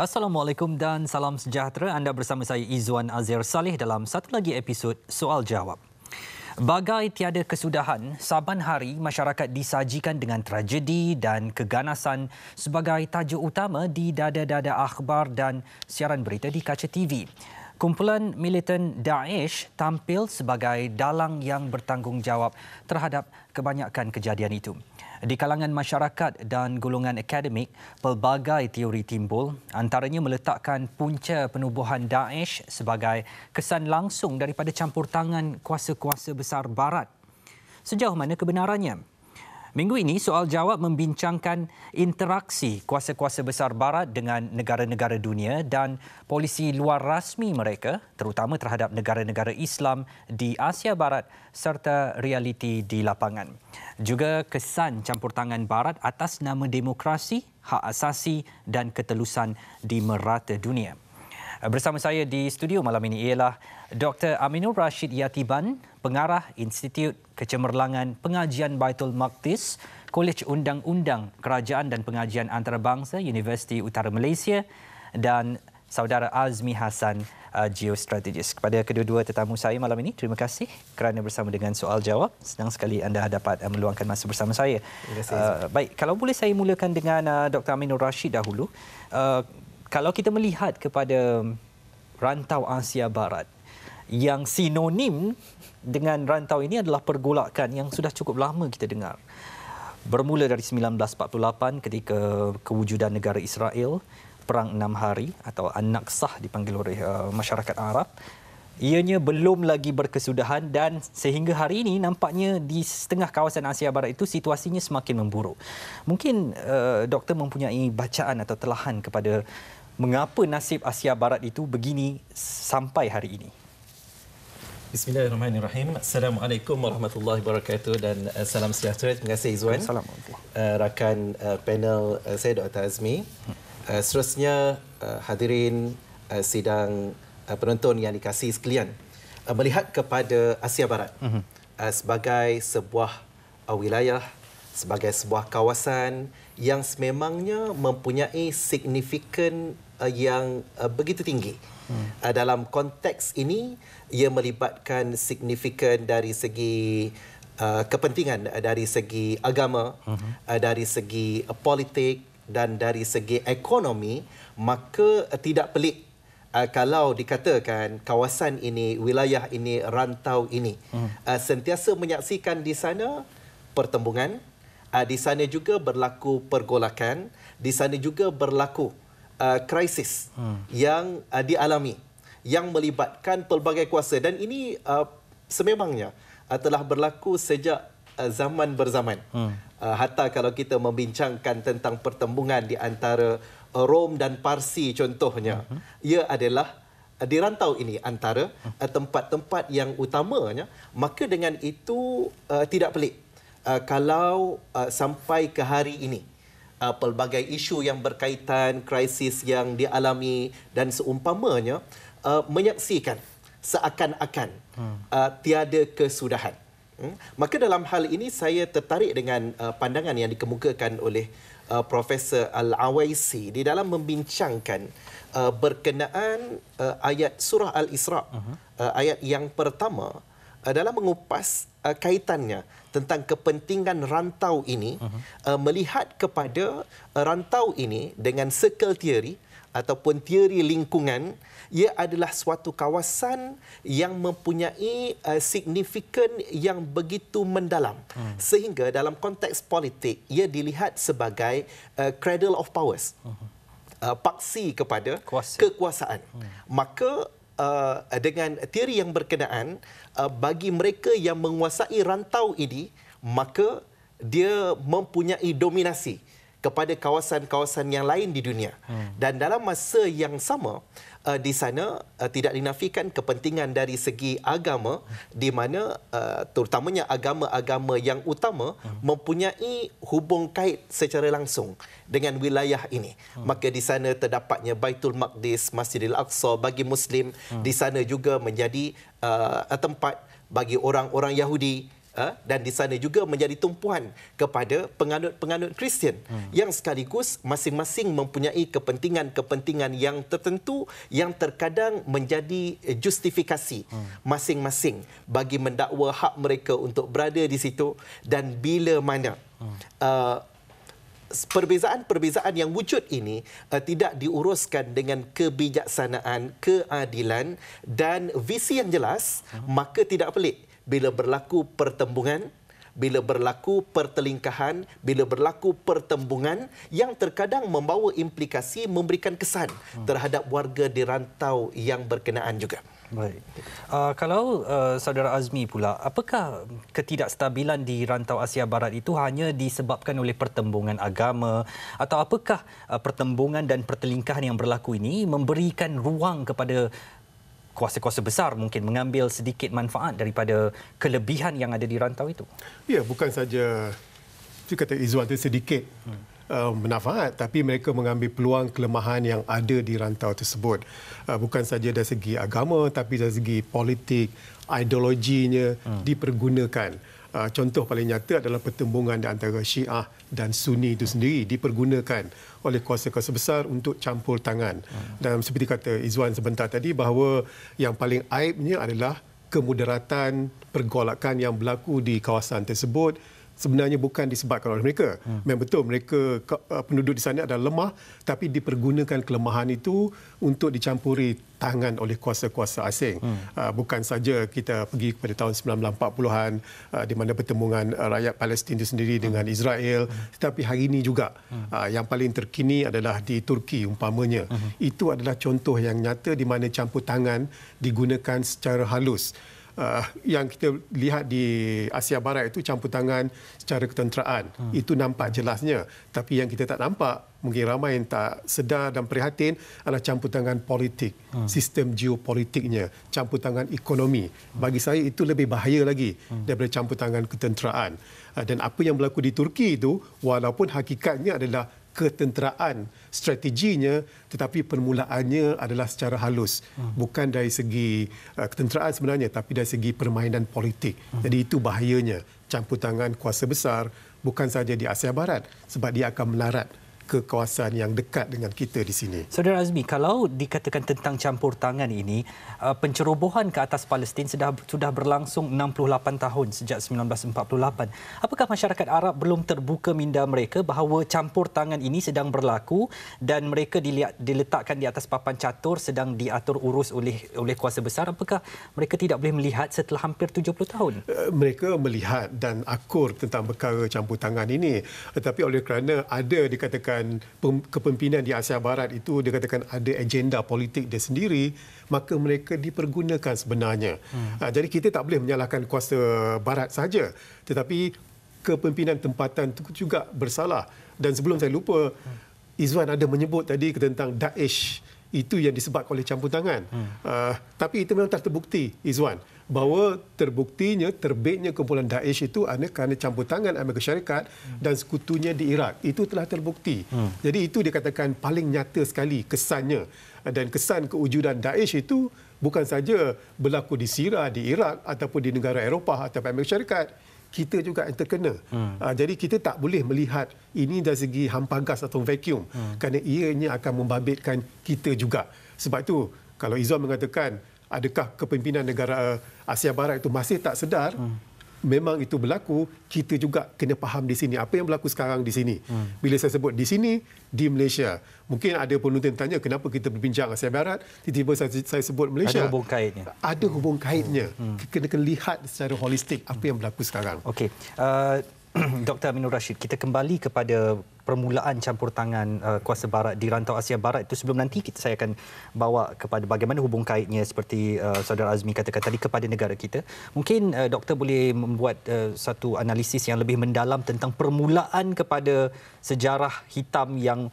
Assalamualaikum dan salam sejahtera. Anda bersama saya Izwan Azir Saleh dalam satu lagi episod Soal Jawab. Bagai tiada kesudahan, saban hari masyarakat disajikan dengan tragedi dan keganasan sebagai tajuk utama di dada-dada akhbar dan siaran berita di kaca TV. Kumpulan militan Daesh tampil sebagai dalang yang bertanggungjawab terhadap kebanyakan kejadian itu. Di kalangan masyarakat dan golongan akademik, pelbagai teori timbul antaranya meletakkan punca penubuhan Daesh sebagai kesan langsung daripada campur tangan kuasa-kuasa besar barat. Sejauh mana kebenarannya? Minggu ini soal jawab membincangkan interaksi kuasa-kuasa besar barat dengan negara-negara dunia dan polisi luar rasmi mereka terutama terhadap negara-negara Islam di Asia Barat serta realiti di lapangan. Juga kesan campur tangan barat atas nama demokrasi, hak asasi dan ketelusan di merata dunia. Bersama saya di studio malam ini ialah Dr. Aminul Rashid Yatiban, pengarah Institut Kecemerlangan Pengajian Baitul Maqdis, Kolej Undang-Undang Kerajaan dan Pengajian Antarabangsa Universiti Utara Malaysia dan saudara Azmi Hasan uh, geostrategis. Kepada kedua-dua tetamu saya malam ini, terima kasih kerana bersama dengan soal jawab. Senang sekali anda dapat uh, meluangkan masa bersama saya. Terima kasih. Uh, baik, kalau boleh saya mulakan dengan uh, Dr. Aminul Rashid dahulu. Uh, kalau kita melihat kepada rantau Asia Barat yang sinonim dengan rantau ini adalah pergolakan yang sudah cukup lama kita dengar. Bermula dari 1948 ketika kewujudan negara Israel, Perang Enam Hari atau An-Naqsah dipanggil oleh uh, masyarakat Arab. Ianya belum lagi berkesudahan dan sehingga hari ini nampaknya di setengah kawasan Asia Barat itu situasinya semakin memburuk. Mungkin uh, doktor mempunyai bacaan atau telahan kepada mengapa nasib Asia Barat itu begini sampai hari ini. Bismillahirrahmanirrahim. Assalamualaikum warahmatullahi wabarakatuh dan eh, salam sejahtera. Terima kasih Izwan. Eh, rakan eh, panel saya Dr. Azmi. Seterusnya hadirin sidang penonton yang dikasih sekalian. Melihat kepada Asia Barat mhm. sebagai sebuah wilayah, sebagai sebuah kawasan yang sememangnya mempunyai signifikan uh, yang uh, begitu tinggi. Hmm. Uh, dalam konteks ini, ia melibatkan signifikan dari segi uh, kepentingan, uh, dari segi agama, uh uh, dari segi uh, politik dan dari segi ekonomi, maka uh, tidak pelik. Uh, kalau dikatakan kawasan ini, wilayah ini, rantau ini hmm. uh, sentiasa menyaksikan di sana pertembungan, uh, di sana juga berlaku pergolakan, di sana juga berlaku uh, krisis hmm. yang uh, dialami yang melibatkan pelbagai kuasa dan ini uh, sememangnya uh, telah berlaku sejak uh, zaman berzaman. Hmm. Uh, hatta kalau kita membincangkan tentang pertembungan di antara uh, Rom dan Parsi contohnya, hmm. ia adalah uh, di rantau ini antara uh, tempat-tempat uh, yang utamanya maka dengan itu uh, tidak pelik uh, kalau uh, sampai ke hari ini uh, pelbagai isu yang berkaitan krisis yang dialami dan seumpamanya uh, menyaksikan seakan-akan hmm. uh, tiada kesudahan. Hmm? Maka dalam hal ini saya tertarik dengan uh, pandangan yang dikemukakan oleh uh, Profesor Al-Awaisi di dalam membincangkan uh, berkenaan uh, ayat surah Al-Isra uh-huh. uh, ayat yang pertama uh, dalam mengupas uh, kaitannya tentang kepentingan rantau ini uh-huh. uh, melihat kepada uh, rantau ini dengan circle theory ataupun teori lingkungan ia adalah suatu kawasan yang mempunyai uh, signifikan yang begitu mendalam hmm. sehingga dalam konteks politik ia dilihat sebagai uh, cradle of powers uh-huh. uh, paksi kepada Kuasa. kekuasaan hmm. maka Uh, dengan teori yang berkenaan uh, bagi mereka yang menguasai rantau ini maka dia mempunyai dominasi kepada kawasan-kawasan yang lain di dunia. Hmm. Dan dalam masa yang sama, uh, di sana uh, tidak dinafikan kepentingan dari segi agama di mana uh, terutamanya agama-agama yang utama hmm. mempunyai hubung kait secara langsung dengan wilayah ini. Hmm. Maka di sana terdapatnya Baitul Maqdis, Masjidil Aqsa bagi Muslim. Hmm. Di sana juga menjadi uh, tempat bagi orang-orang Yahudi Ha? dan di sana juga menjadi tumpuan kepada penganut-penganut Kristian hmm. yang sekaligus masing-masing mempunyai kepentingan-kepentingan yang tertentu yang terkadang menjadi eh, justifikasi hmm. masing-masing hmm. bagi mendakwa hak mereka untuk berada di situ dan bila mana hmm. uh, perbezaan-perbezaan yang wujud ini uh, tidak diuruskan dengan kebijaksanaan, keadilan dan visi yang jelas hmm. maka tidak pelik bila berlaku pertembungan, bila berlaku pertelingkahan, bila berlaku pertembungan yang terkadang membawa implikasi memberikan kesan hmm. terhadap warga di rantau yang berkenaan juga. Baik. Uh, kalau uh, saudara Azmi pula, apakah ketidakstabilan di rantau Asia Barat itu hanya disebabkan oleh pertembungan agama atau apakah uh, pertembungan dan pertelingkahan yang berlaku ini memberikan ruang kepada kuasa-kuasa besar mungkin mengambil sedikit manfaat daripada kelebihan yang ada di rantau itu? Ya, bukan saja itu kata Izwan itu sedikit hmm. uh, manfaat tapi mereka mengambil peluang kelemahan yang ada di rantau tersebut. Uh, bukan saja dari segi agama tapi dari segi politik, ideologinya hmm. dipergunakan. Ah, contoh paling nyata adalah pertembungan di antara Syiah dan Sunni itu sendiri dipergunakan oleh kuasa-kuasa besar untuk campur tangan. Ah. Dan seperti kata Izwan sebentar tadi bahawa yang paling aibnya adalah kemudaratan pergolakan yang berlaku di kawasan tersebut sebenarnya bukan disebabkan oleh mereka. Hmm. Memang betul mereka uh, penduduk di sana adalah lemah tapi dipergunakan kelemahan itu untuk dicampuri tangan oleh kuasa-kuasa asing. Hmm. Uh, bukan saja kita pergi kepada tahun 1940-an uh, di mana pertemuan rakyat Palestin itu sendiri hmm. dengan hmm. Israel tetapi hari ini juga hmm. yang paling terkini adalah di Turki umpamanya. Hmm. Itu adalah contoh yang nyata di mana campur tangan digunakan secara halus uh, yang kita lihat di Asia Barat itu campur tangan secara ketenteraan. Hmm. Itu nampak jelasnya. Tapi yang kita tak nampak, mungkin ramai yang tak sedar dan prihatin adalah campur tangan politik, hmm. sistem geopolitiknya, campur tangan ekonomi. Ha. Bagi saya itu lebih bahaya lagi daripada campur tangan ketenteraan. Uh, dan apa yang berlaku di Turki itu walaupun hakikatnya adalah ketenteraan strateginya tetapi permulaannya adalah secara halus hmm. bukan dari segi uh, ketenteraan sebenarnya tapi dari segi permainan politik hmm. jadi itu bahayanya campur tangan kuasa besar bukan saja di Asia Barat sebab dia akan melarat ke kawasan yang dekat dengan kita di sini. Saudara Azmi, kalau dikatakan tentang campur tangan ini, uh, pencerobohan ke atas Palestin sudah sudah berlangsung 68 tahun sejak 1948. Apakah masyarakat Arab belum terbuka minda mereka bahawa campur tangan ini sedang berlaku dan mereka diletakkan di atas papan catur sedang diatur urus oleh oleh kuasa besar? Apakah mereka tidak boleh melihat setelah hampir 70 tahun? Uh, mereka melihat dan akur tentang perkara campur tangan ini. Tetapi oleh kerana ada dikatakan dan kepimpinan di Asia Barat itu dikatakan ada agenda politik dia sendiri, maka mereka dipergunakan sebenarnya. Hmm. Ah, jadi kita tak boleh menyalahkan kuasa Barat saja, tetapi kepimpinan tempatan itu juga bersalah. Dan sebelum saya lupa, hmm. Izwan ada menyebut tadi tentang Daesh itu yang disebabkan oleh campur tangan. Hmm. Uh, tapi itu memang tak terbukti, Izwan bahawa terbuktinya terbitnya kumpulan Daesh itu hanya kerana campur tangan Amerika Syarikat dan sekutunya di Iraq. Itu telah terbukti. Hmm. Jadi itu dikatakan paling nyata sekali kesannya dan kesan kewujudan Daesh itu bukan saja berlaku di Syria, di Iraq ataupun di negara Eropah atau Amerika Syarikat kita juga yang terkena. Hmm. Ah, jadi kita tak boleh melihat ini dari segi hampa gas atau vakum hmm. kerana ianya akan membabitkan kita juga. Sebab itu kalau Izzam mengatakan adakah kepimpinan negara Asia Barat itu masih tak sedar hmm. memang itu berlaku kita juga kena faham di sini apa yang berlaku sekarang di sini hmm. bila saya sebut di sini di Malaysia mungkin ada penonton tanya kenapa kita berbincang Asia Barat tiba-tiba saya, saya sebut Malaysia ada hubung kaitnya ada hubung kaitnya hmm. hmm. kita kena, kena lihat secara holistik apa yang hmm. berlaku sekarang okey uh, Dr Aminul Rashid kita kembali kepada permulaan campur tangan uh, kuasa barat di rantau Asia Barat itu sebelum nanti kita saya akan bawa kepada bagaimana hubung kaitnya seperti uh, saudara Azmi katakan tadi kepada negara kita mungkin uh, doktor boleh membuat uh, satu analisis yang lebih mendalam tentang permulaan kepada sejarah hitam yang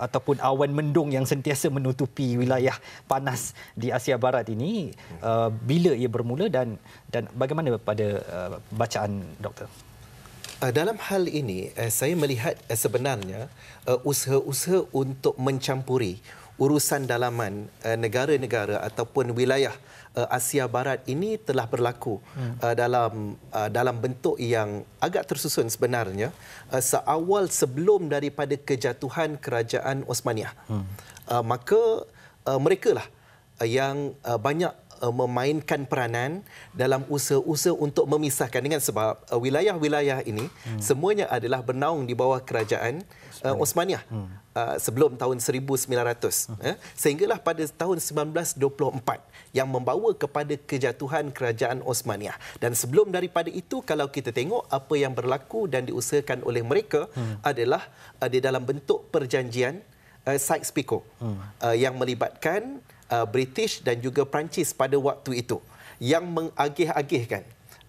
ataupun awan mendung yang sentiasa menutupi wilayah panas di Asia Barat ini uh, bila ia bermula dan dan bagaimana pada uh, bacaan doktor Eh, dalam hal ini eh, saya melihat eh, sebenarnya usaha-usaha untuk mencampuri urusan dalaman negara-negara ataupun wilayah Asia Barat ini telah berlaku hmm. dalam dalam bentuk yang agak tersusun sebenarnya seawal sebelum daripada kejatuhan kerajaan Osmaniyah. Hmm. Maka merekalah yang banyak uh, memainkan peranan dalam usaha-usaha untuk memisahkan dengan sebab uh, wilayah-wilayah ini hmm. semuanya adalah bernaung di bawah kerajaan uh, Osmaniyah hmm. uh, sebelum tahun 1900 uh, hmm. eh. sehinggalah pada tahun 1924 yang membawa kepada kejatuhan kerajaan Osmaniyah dan sebelum daripada itu kalau kita tengok apa yang berlaku dan diusahakan oleh mereka hmm. adalah uh, di dalam bentuk perjanjian uh, Sykes-Picot hmm. uh, yang melibatkan uh, British dan juga Perancis pada waktu itu yang mengagih-agihkan,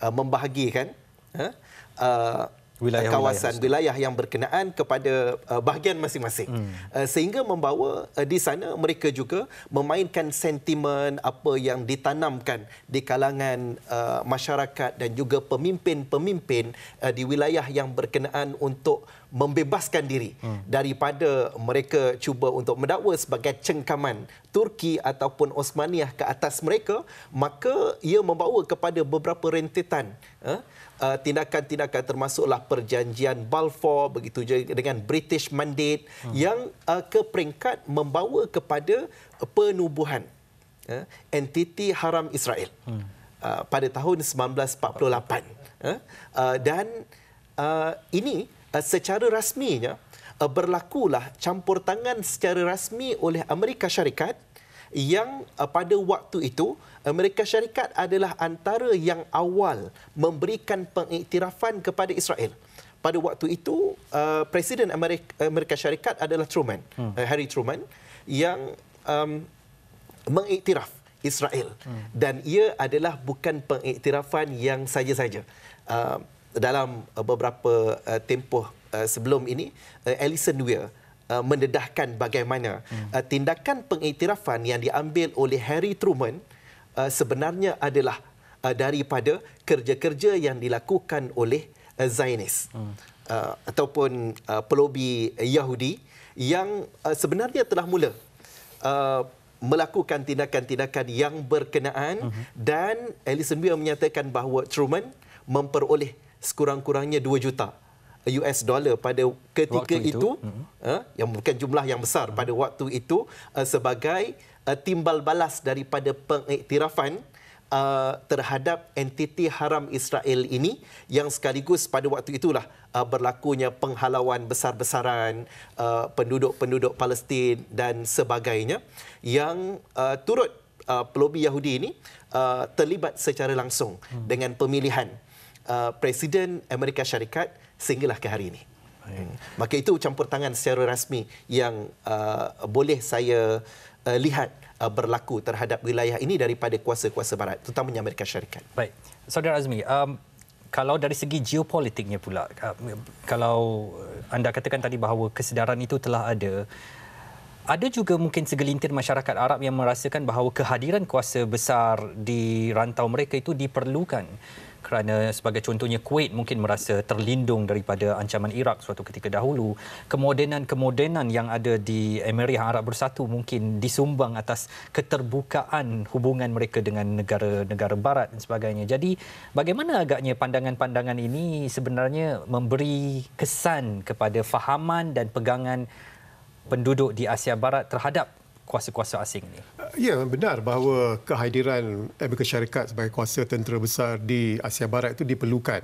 uh, membahagikan uh, wilayah-wilayah eh, kawasan Ustaz. wilayah yang berkenaan kepada uh, bahagian masing-masing hmm. uh, sehingga membawa uh, di sana mereka juga memainkan sentimen apa yang ditanamkan di kalangan uh, masyarakat dan juga pemimpin-pemimpin uh, di wilayah yang berkenaan untuk membebaskan diri hmm. daripada mereka cuba untuk mendakwa sebagai cengkaman Turki ataupun Osmaniah ke atas mereka maka ia membawa kepada beberapa rentetan uh, uh, tindakan-tindakan termasuklah perjanjian Balfour begitu je dengan British Mandate hmm. yang uh, ke peringkat membawa kepada penubuhan uh, entiti haram Israel hmm. uh, pada tahun 1948 uh, uh, dan uh, ini uh, secara rasminya uh, berlakulah campur tangan secara rasmi oleh Amerika Syarikat yang uh, pada waktu itu Amerika Syarikat adalah antara yang awal memberikan pengiktirafan kepada Israel. Pada waktu itu uh, Presiden Amerika, Amerika Syarikat adalah Truman, hmm. uh, Harry Truman yang um, mengiktiraf Israel hmm. dan ia adalah bukan pengiktirafan yang saja-saja. Uh, dalam beberapa uh, tempoh uh, sebelum ini, uh, Alison Weir uh, uh, mendedahkan bagaimana hmm. uh, tindakan pengiktirafan yang diambil oleh Harry Truman uh, sebenarnya adalah uh, daripada kerja-kerja yang dilakukan oleh uh, Zionis hmm. uh, ataupun uh, pelobi Yahudi yang uh, sebenarnya telah mula uh, melakukan tindakan-tindakan yang berkenaan uh dan Alison Weir menyatakan bahawa Truman memperoleh sekurang-kurangnya 2 juta US dollar pada ketika waktu itu, itu uh, yang bukan jumlah yang besar pada waktu itu ha, sebagai ha, timbal balas daripada pengiktirafan terhadap entiti haram Israel ini yang sekaligus pada waktu itulah berlakunya penghalauan besar-besaran penduduk-penduduk Palestin dan sebagainya yang turut pelobi Yahudi ini terlibat secara langsung hmm. dengan pemilihan presiden Amerika Syarikat sehinggalah ke hari ini. Hmm. Maka itu campur tangan secara rasmi yang uh, boleh saya uh, lihat uh, berlaku terhadap wilayah ini daripada kuasa-kuasa barat, terutamanya Amerika Syarikat. Baik. Saudara Azmi, um, kalau dari segi geopolitiknya pula, um, kalau anda katakan tadi bahawa kesedaran itu telah ada, ada juga mungkin segelintir masyarakat Arab yang merasakan bahawa kehadiran kuasa besar di rantau mereka itu diperlukan kerana sebagai contohnya Kuwait mungkin merasa terlindung daripada ancaman Iraq suatu ketika dahulu. Kemodenan-kemodenan yang ada di Emirat Arab Bersatu mungkin disumbang atas keterbukaan hubungan mereka dengan negara-negara barat dan sebagainya. Jadi bagaimana agaknya pandangan-pandangan ini sebenarnya memberi kesan kepada fahaman dan pegangan penduduk di Asia Barat terhadap kuasa-kuasa asing ini. Uh, ya, benar bahawa kehadiran Amerika Syarikat sebagai kuasa tentera besar di Asia Barat itu diperlukan.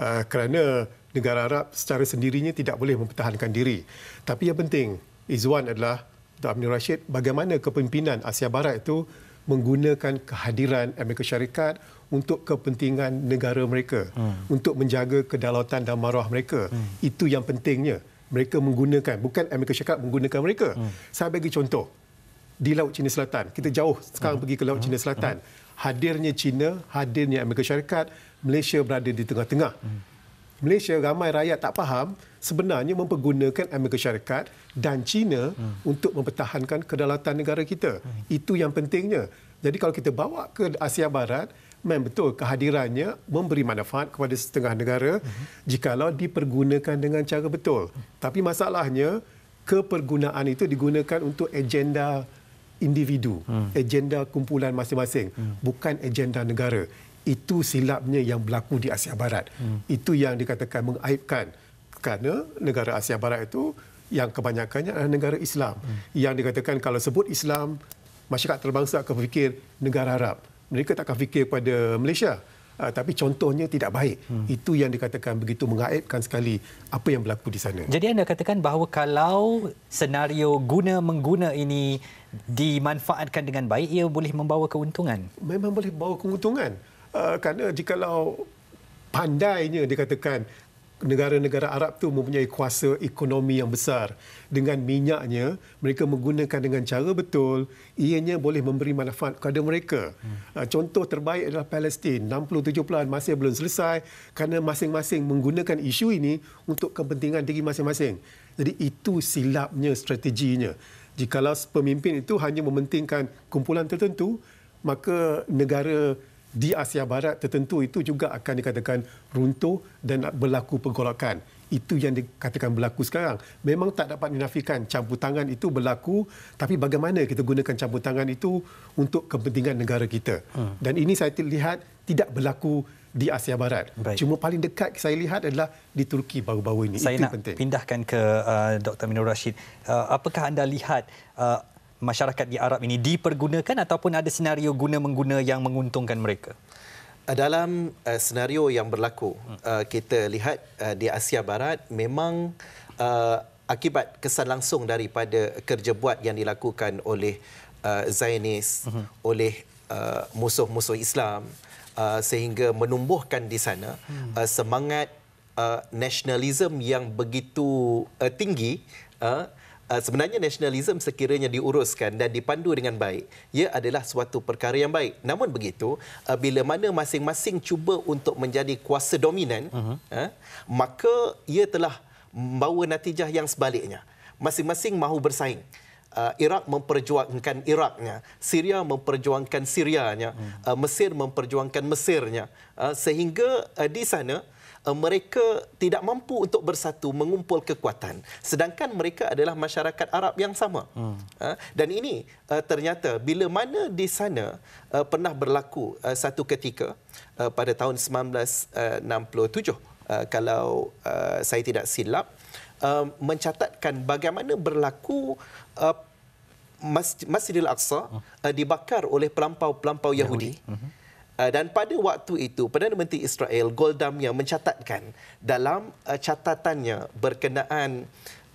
Uh, kerana negara Arab secara sendirinya tidak boleh mempertahankan diri. Tapi yang penting, Izzuan adalah Dr. Amni Rashid, bagaimana kepimpinan Asia Barat itu menggunakan kehadiran Amerika Syarikat untuk kepentingan negara mereka, hmm. untuk menjaga kedaulatan dan maruah mereka. Hmm. Itu yang pentingnya. Mereka menggunakan, bukan Amerika Syarikat menggunakan mereka. Hmm. Saya bagi contoh, di Laut Cina Selatan. Kita hmm. jauh sekarang hmm. pergi ke Laut Cina hmm. Selatan. Hadirnya China hadirnya Amerika Syarikat, Malaysia berada di tengah-tengah. Malaysia ramai rakyat tak faham sebenarnya mempergunakan Amerika Syarikat dan Cina untuk mempertahankan kedaulatan negara kita. Itu yang pentingnya. Jadi kalau kita bawa ke Asia Barat, memang betul kehadirannya memberi manfaat kepada setengah negara jikalau dipergunakan dengan cara betul. Tapi masalahnya kepergunaan itu digunakan untuk agenda individu, hmm. agenda kumpulan masing-masing, hmm. bukan agenda negara. Itu silapnya yang berlaku di Asia Barat. Hmm. Itu yang dikatakan mengaibkan kerana negara Asia Barat itu yang kebanyakannya adalah negara Islam. Hmm. Yang dikatakan kalau sebut Islam, masyarakat terbangsa akan berfikir negara Arab. Mereka tak akan fikir pada Malaysia. Uh, tapi contohnya tidak baik. Hmm. Itu yang dikatakan begitu mengaibkan sekali apa yang berlaku di sana. Jadi anda katakan bahawa kalau senario guna-mengguna ini dimanfaatkan dengan baik ia boleh membawa keuntungan. Memang boleh membawa keuntungan. Uh, kerana jikalau pandainya dikatakan negara-negara Arab tu mempunyai kuasa ekonomi yang besar dengan minyaknya mereka menggunakan dengan cara betul ianya boleh memberi manfaat kepada mereka hmm. Ah, contoh terbaik adalah Palestin 67 bulan masih belum selesai kerana masing-masing menggunakan isu ini untuk kepentingan diri masing-masing jadi itu silapnya strateginya jikalau pemimpin itu hanya mementingkan kumpulan tertentu, maka negara di Asia Barat tertentu itu juga akan dikatakan runtuh dan berlaku pergolakan itu yang dikatakan berlaku sekarang. Memang tak dapat dinafikan campur tangan itu berlaku, tapi bagaimana kita gunakan campur tangan itu untuk kepentingan negara kita. Hmm. Dan ini saya lihat tidak berlaku di Asia Barat. Baik. Cuma paling dekat saya lihat adalah di Turki baru-baru ini. Saya itu nak penting. pindahkan ke uh, Dr. Minur Rashid. Uh, apakah anda lihat uh, masyarakat di Arab ini dipergunakan ataupun ada senario guna-mengguna yang menguntungkan mereka? dalam uh, senario yang berlaku uh, kita lihat uh, di Asia Barat memang uh, akibat kesan langsung daripada kerja buat yang dilakukan oleh uh, Zionis uh oleh musuh-musuh Islam uh, sehingga menumbuhkan di sana uh, semangat uh, nasionalisme yang begitu uh, tinggi uh, Ah, sebenarnya nasionalisme sekiranya diuruskan dan dipandu dengan baik ia adalah suatu perkara yang baik namun begitu ah, bila mana masing-masing cuba untuk menjadi kuasa dominan uh-huh. maka ia telah membawa natijah yang sebaliknya masing-masing mahu bersaing Irak memperjuangkan Iraknya Syria memperjuangkan Syrianya uh-huh. Mesir memperjuangkan Mesirnya sehingga di sana Eh, mereka tidak mampu untuk bersatu mengumpul kekuatan sedangkan mereka adalah masyarakat Arab yang sama hmm. Eh, dan ini eh, ternyata bila mana di sana pernah berlaku satu ketika pada tahun 1967 kalau saya tidak silap mencatatkan bagaimana berlaku Masjid Al-Aqsa hmm. dibakar oleh pelampau-pelampau Yahudi, Yahudi. Hmm. Uh, dan pada waktu itu Perdana Menteri Israel Golda Meir mencatatkan dalam uh, catatannya berkenaan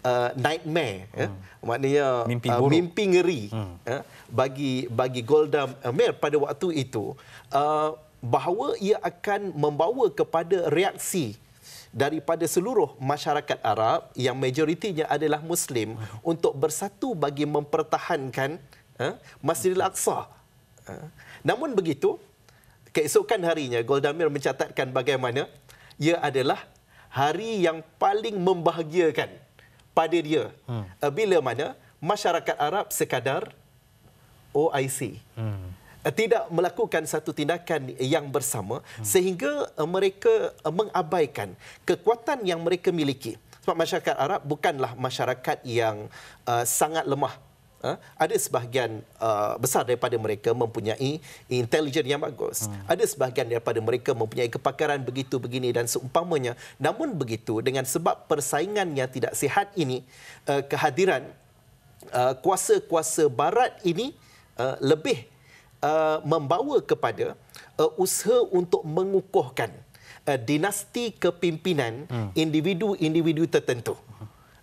uh, nightmare ya, hmm. ya, maknanya mimpi, uh, mimpi ngeri hmm. ya, bagi bagi Golda uh, Meir pada waktu itu uh, bahawa ia akan membawa kepada reaksi daripada seluruh masyarakat Arab yang majoritinya adalah muslim untuk bersatu bagi mempertahankan uh, Masjidil Aqsa uh, namun begitu keesokan harinya Golda Meir mencatatkan bagaimana ia adalah hari yang paling membahagiakan pada dia hmm. Eh, bila mana masyarakat Arab sekadar OIC hmm. Eh, tidak melakukan satu tindakan yang bersama hmm. sehingga eh, mereka mengabaikan kekuatan yang mereka miliki sebab masyarakat Arab bukanlah masyarakat yang uh, sangat lemah Ha? Ada sebahagian uh, besar daripada mereka mempunyai intelijen yang bagus. Hmm. Ada sebahagian daripada mereka mempunyai kepakaran begitu begini dan seumpamanya. Namun begitu dengan sebab persaingan yang tidak sihat ini, uh, kehadiran uh, kuasa-kuasa barat ini uh, lebih uh, membawa kepada uh, usaha untuk mengukuhkan uh, dinasti kepimpinan hmm. individu-individu tertentu.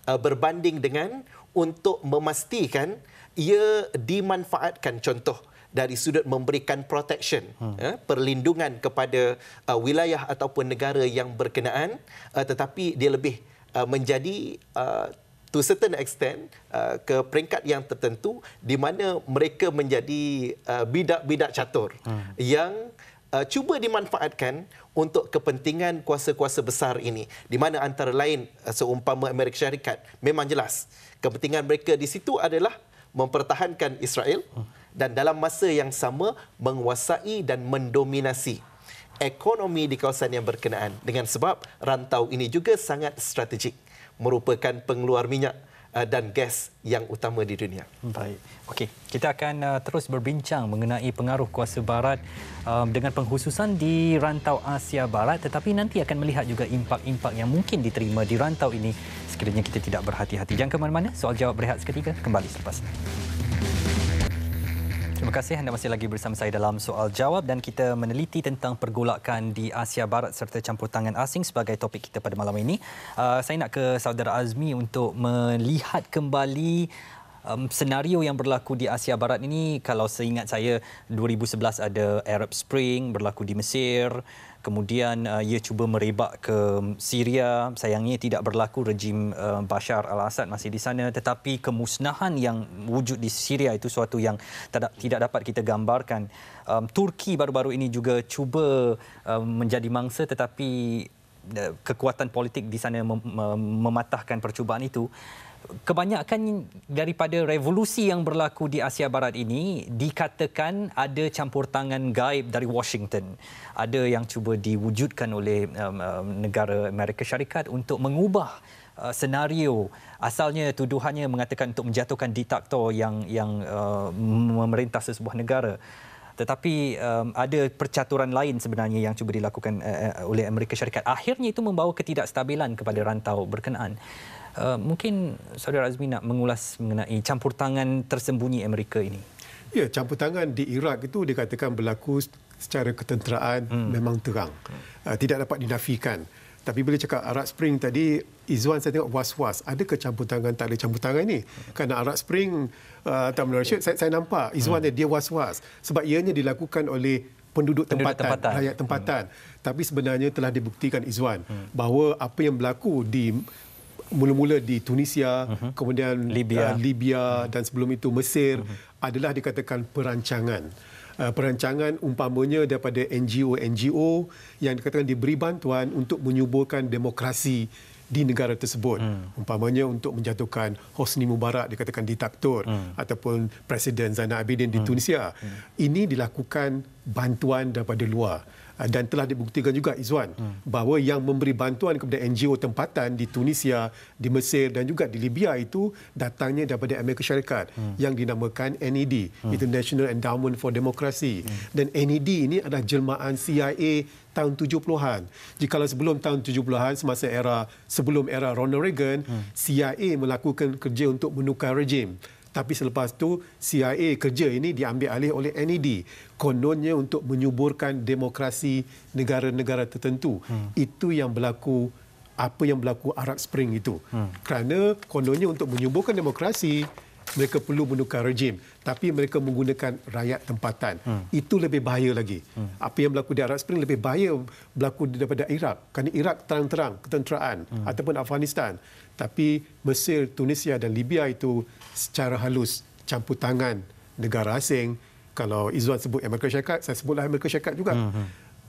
Uh, berbanding dengan untuk memastikan ia dimanfaatkan contoh dari sudut memberikan protection hmm. eh, perlindungan kepada uh, wilayah ataupun negara yang berkenaan uh, tetapi dia lebih uh, menjadi uh, to certain extent uh, ke peringkat yang tertentu di mana mereka menjadi uh, bidak-bidak catur hmm. yang uh, cuba dimanfaatkan untuk kepentingan kuasa-kuasa besar ini di mana antara lain uh, seumpama Amerika Syarikat memang jelas kepentingan mereka di situ adalah mempertahankan Israel dan dalam masa yang sama menguasai dan mendominasi ekonomi di kawasan yang berkenaan dengan sebab rantau ini juga sangat strategik merupakan pengeluar minyak Uh, dan gas yang utama di dunia. Baik. Okey, kita akan uh, terus berbincang mengenai pengaruh kuasa barat um, dengan penghususan di rantau Asia Barat tetapi nanti akan melihat juga impak-impak yang mungkin diterima di rantau ini sekiranya kita tidak berhati-hati. Jangan ke mana-mana, soal jawab berehat seketika kembali selepas ini. Terima kasih anda masih lagi bersama saya dalam soal jawab dan kita meneliti tentang pergolakan di Asia Barat serta campur tangan asing sebagai topik kita pada malam ini. Uh, saya nak ke saudara Azmi untuk melihat kembali um, senario yang berlaku di Asia Barat ini. Kalau seingat saya 2011 ada Arab Spring berlaku di Mesir kemudian uh, ia cuba merebak ke Syria sayangnya tidak berlaku rejim uh, Bashar al-Assad masih di sana tetapi kemusnahan yang wujud di Syria itu suatu yang tidak tidak dapat kita gambarkan um, Turki baru-baru ini juga cuba um, menjadi mangsa tetapi uh, kekuatan politik di sana mematahkan percubaan itu kebanyakan daripada revolusi yang berlaku di Asia Barat ini dikatakan ada campur tangan gaib dari Washington. Ada yang cuba diwujudkan oleh um, um, negara Amerika Syarikat untuk mengubah uh, senario asalnya tuduhannya mengatakan untuk menjatuhkan diktator yang yang uh, memerintah sebuah negara. Tetapi um, ada percaturan lain sebenarnya yang cuba dilakukan uh, uh oleh Amerika Syarikat. Akhirnya itu membawa ketidakstabilan kepada rantau berkenaan. Eh, mungkin Saudara Azmi nak mengulas mengenai campur tangan tersembunyi Amerika ini. Ya, campur tangan di Iraq itu dikatakan berlaku secara ketenteraan hmm. memang terang. Uh, tidak dapat dinafikan. Tapi bila cakap Arab Spring tadi, Izzuan saya tengok was-was. Ada ke campur tangan, tak ada campur tangan ini? Hmm. Kerana Arab Spring, uh, Rashid, saya, saya nampak Izzuan hmm. dia was-was. Sebab ianya dilakukan oleh penduduk, penduduk tempatan, tempatan, rakyat tempatan. Hmm. Tapi sebenarnya telah dibuktikan Izzuan hmm. bahawa apa yang berlaku di mula-mula di Tunisia, uh-huh. kemudian Libya, uh, Libya uh-huh. dan sebelum itu Mesir uh-huh. adalah dikatakan perancangan. Uh, perancangan umpamanya daripada NGO-NGO yang dikatakan diberi bantuan untuk menyuburkan demokrasi di negara tersebut. Hmm. Umpamanya untuk menjatuhkan Hosni Mubarak dikatakan ditaktur hmm. ataupun Presiden Zainal Abidin di hmm. Tunisia. Hmm. Ini dilakukan bantuan daripada luar. Hmm. Ah, dan telah dibuktikan juga Izwan hmm. bahawa yang memberi bantuan kepada NGO tempatan di Tunisia, di Mesir dan juga di Libya itu datangnya daripada Amerika Syarikat hmm. yang dinamakan NED, hmm. International Endowment for Democracy. Hmm. Dan NED ini adalah jelmaan CIA tahun 70-an. Jika sebelum tahun 70-an semasa era sebelum era Ronald Reagan, hmm. CIA melakukan kerja untuk menukar rejim. Tapi selepas itu CIA kerja ini diambil alih oleh NED. Kononnya untuk menyuburkan demokrasi negara-negara tertentu. Hmm. Itu yang berlaku apa yang berlaku Arab Spring itu. Hmm. Kerana kononnya untuk menyuburkan demokrasi, mereka perlu menukar rejim tapi mereka menggunakan rakyat tempatan hmm. itu lebih bahaya lagi hmm. apa yang berlaku di Arab Spring lebih bahaya berlaku daripada Iraq kerana Iraq terang-terang ketenteraan hmm. ataupun Afghanistan tapi Mesir, Tunisia dan Libya itu secara halus campur tangan negara asing kalau Izwan sebut Amerika Syarikat saya sebutlah Amerika Syarikat juga hmm. hmm.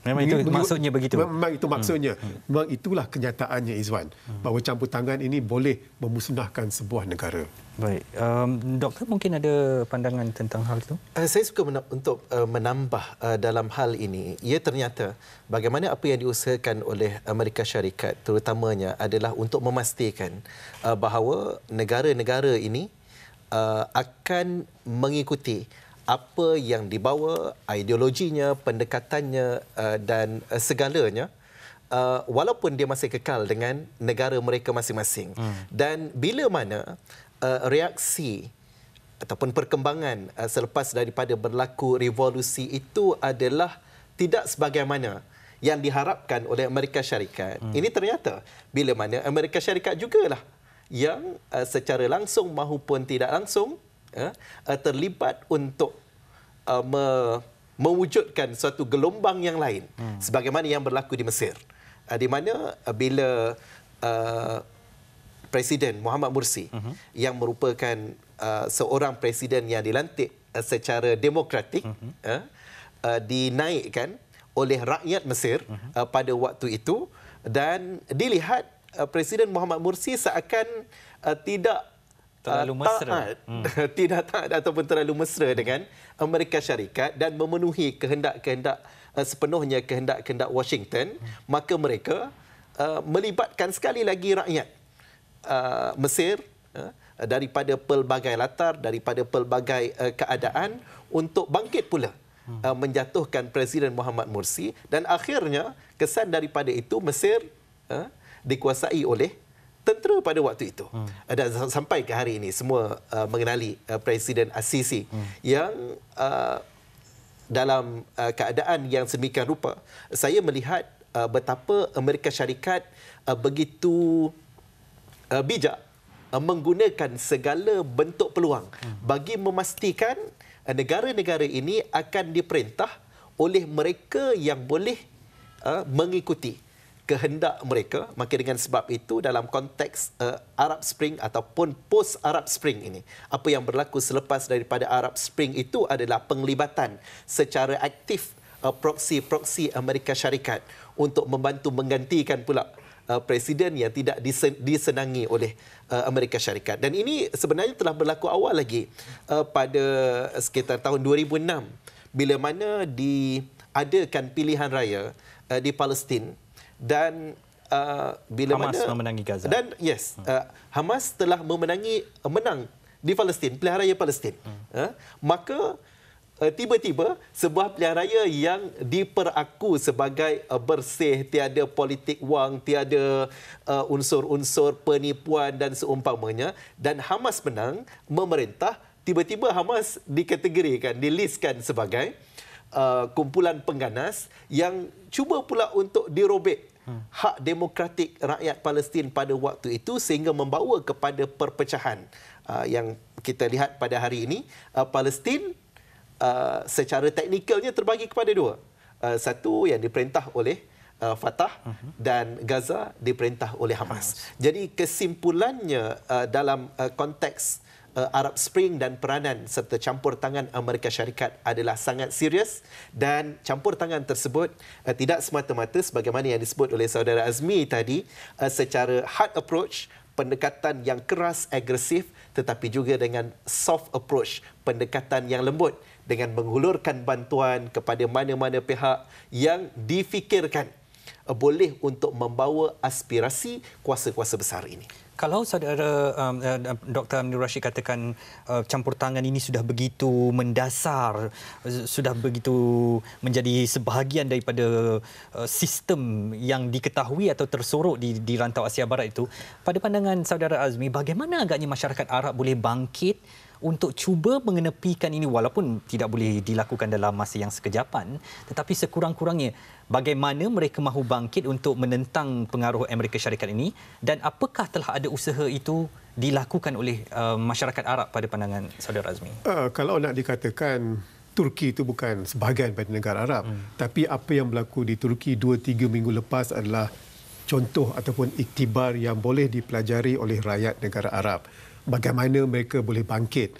Memang itu begitu, maksudnya begitu. Memang itu maksudnya. Hmm. Memang itulah kenyataannya Izwan hmm. bahawa campur tangan ini boleh memusnahkan sebuah negara. Baik. Um, doktor mungkin ada pandangan tentang hal itu? Uh, saya suka men- untuk uh, menambah uh, dalam hal ini. Ia ternyata bagaimana apa yang diusahakan oleh Amerika Syarikat terutamanya adalah untuk memastikan uh, bahawa negara-negara ini uh, akan mengikuti apa yang dibawa, ideologinya, pendekatannya uh, dan uh, segalanya. Uh, walaupun dia masih kekal dengan negara mereka masing-masing. Hmm. Dan bila mana uh, reaksi ataupun perkembangan uh, selepas daripada berlaku revolusi itu adalah tidak sebagaimana yang diharapkan oleh Amerika Syarikat. Hmm. Ini ternyata bila mana Amerika Syarikat jugalah yang uh, secara langsung maupun tidak langsung uh, terlibat untuk uh, me mewujudkan suatu gelombang yang lain hmm. sebagaimana yang berlaku di Mesir uh, di mana uh, bila uh, presiden Muhammad Mursi hmm. yang merupakan uh, seorang presiden yang dilantik uh, secara demokratik hmm. uh, uh, dinaikkan oleh rakyat Mesir hmm. uh, pada waktu itu dan dilihat uh, presiden Muhammad Mursi seakan uh, tidak terlalu uh, mesra hmm. tidak tak ataupun terlalu mesra dengan Amerika Syarikat dan memenuhi kehendak-kehendak uh, sepenuhnya kehendak-kehendak Washington hmm. maka mereka uh, melibatkan sekali lagi rakyat uh, Mesir uh, daripada pelbagai latar daripada pelbagai uh, keadaan untuk bangkit pula hmm. uh, menjatuhkan Presiden Muhammad Mursi dan akhirnya kesan daripada itu Mesir uh, dikuasai oleh tentera pada waktu itu hmm. dan sampai ke hari ini semua uh, mengenali uh, presiden Assisi hmm. yang uh, dalam uh, keadaan yang semikian rupa saya melihat uh, betapa Amerika Syarikat uh, begitu uh, bijak uh, menggunakan segala bentuk peluang hmm. bagi memastikan uh, negara-negara ini akan diperintah oleh mereka yang boleh uh, mengikuti kehendak mereka maka dengan sebab itu dalam konteks uh, Arab Spring ataupun post Arab Spring ini apa yang berlaku selepas daripada Arab Spring itu adalah penglibatan secara aktif uh, proksi-proksi Amerika Syarikat untuk membantu menggantikan pula eh, presiden yang tidak disenangi oleh Amerika Syarikat dan ini sebenarnya telah berlaku awal lagi pada sekitar tahun 2006 bila mana diadakan pilihan raya di Palestin dan uh, bila Hamas mana, memenangi Gaza. Dan yes, hmm. uh, Hamas telah memenangi uh, menang di Palestin, pilihan raya Palestin. Hmm. Uh, maka uh, tiba-tiba sebuah pilihan raya yang diperaku sebagai uh, bersih, tiada politik wang, tiada uh, unsur-unsur penipuan dan seumpamanya dan Hamas menang memerintah, tiba-tiba Hamas dikategorikan, dilistkan sebagai Uh, kumpulan pengganas yang cuba pula untuk dirobek ha. hak demokratik rakyat Palestin pada waktu itu sehingga membawa kepada perpecahan uh, yang kita lihat pada hari ini uh, Palestin secara teknikalnya terbagi kepada dua satu yang diperintah oleh Fatah mhm. dan Gaza diperintah oleh Hamas jadi kesimpulannya dalam konteks Uh, Arab Spring dan peranan serta campur tangan Amerika Syarikat adalah sangat serius dan campur tangan tersebut uh, tidak semata-mata sebagaimana yang disebut oleh saudara Azmi tadi uh, secara hard approach pendekatan yang keras agresif tetapi juga dengan soft approach pendekatan yang lembut dengan menghulurkan bantuan kepada mana-mana pihak yang difikirkan uh, boleh untuk membawa aspirasi kuasa-kuasa besar ini kalau saudara um, eh, Dr. Amni Rashid katakan uh, campur tangan ini sudah begitu mendasar uh, sudah hmm. begitu menjadi sebahagian daripada uh, sistem yang diketahui atau tersorok di di rantau Asia Barat itu pada pandangan saudara Azmi bagaimana agaknya masyarakat Arab boleh bangkit untuk cuba mengenepikan ini walaupun tidak boleh dilakukan dalam masa yang sekejapan tetapi sekurang-kurangnya bagaimana mereka mahu bangkit untuk menentang pengaruh Amerika Syarikat ini dan apakah telah ada usaha itu dilakukan oleh uh, masyarakat Arab pada pandangan Saudara Azmi? Uh, kalau nak dikatakan Turki itu bukan sebahagian dari negara Arab hmm. tapi apa yang berlaku di Turki 2-3 minggu lepas adalah contoh ataupun iktibar yang boleh dipelajari oleh rakyat negara Arab bagaimana mereka boleh bangkit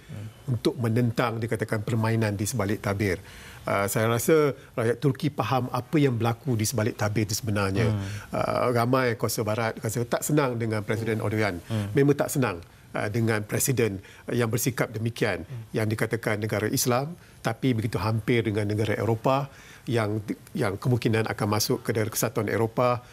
untuk menentang dikatakan permainan di sebalik tabir. Uh, saya rasa rakyat Turki faham apa yang berlaku di sebalik tabir itu sebenarnya. Hmm. Uh, ramai kuasa barat rasa tak senang dengan Presiden Erdogan. Hmm. Memang tak senang uh, dengan presiden yang bersikap demikian hmm. yang dikatakan negara Islam tapi begitu hampir dengan negara Eropah yang yang kemungkinan akan masuk ke dalam kesatuan Eropah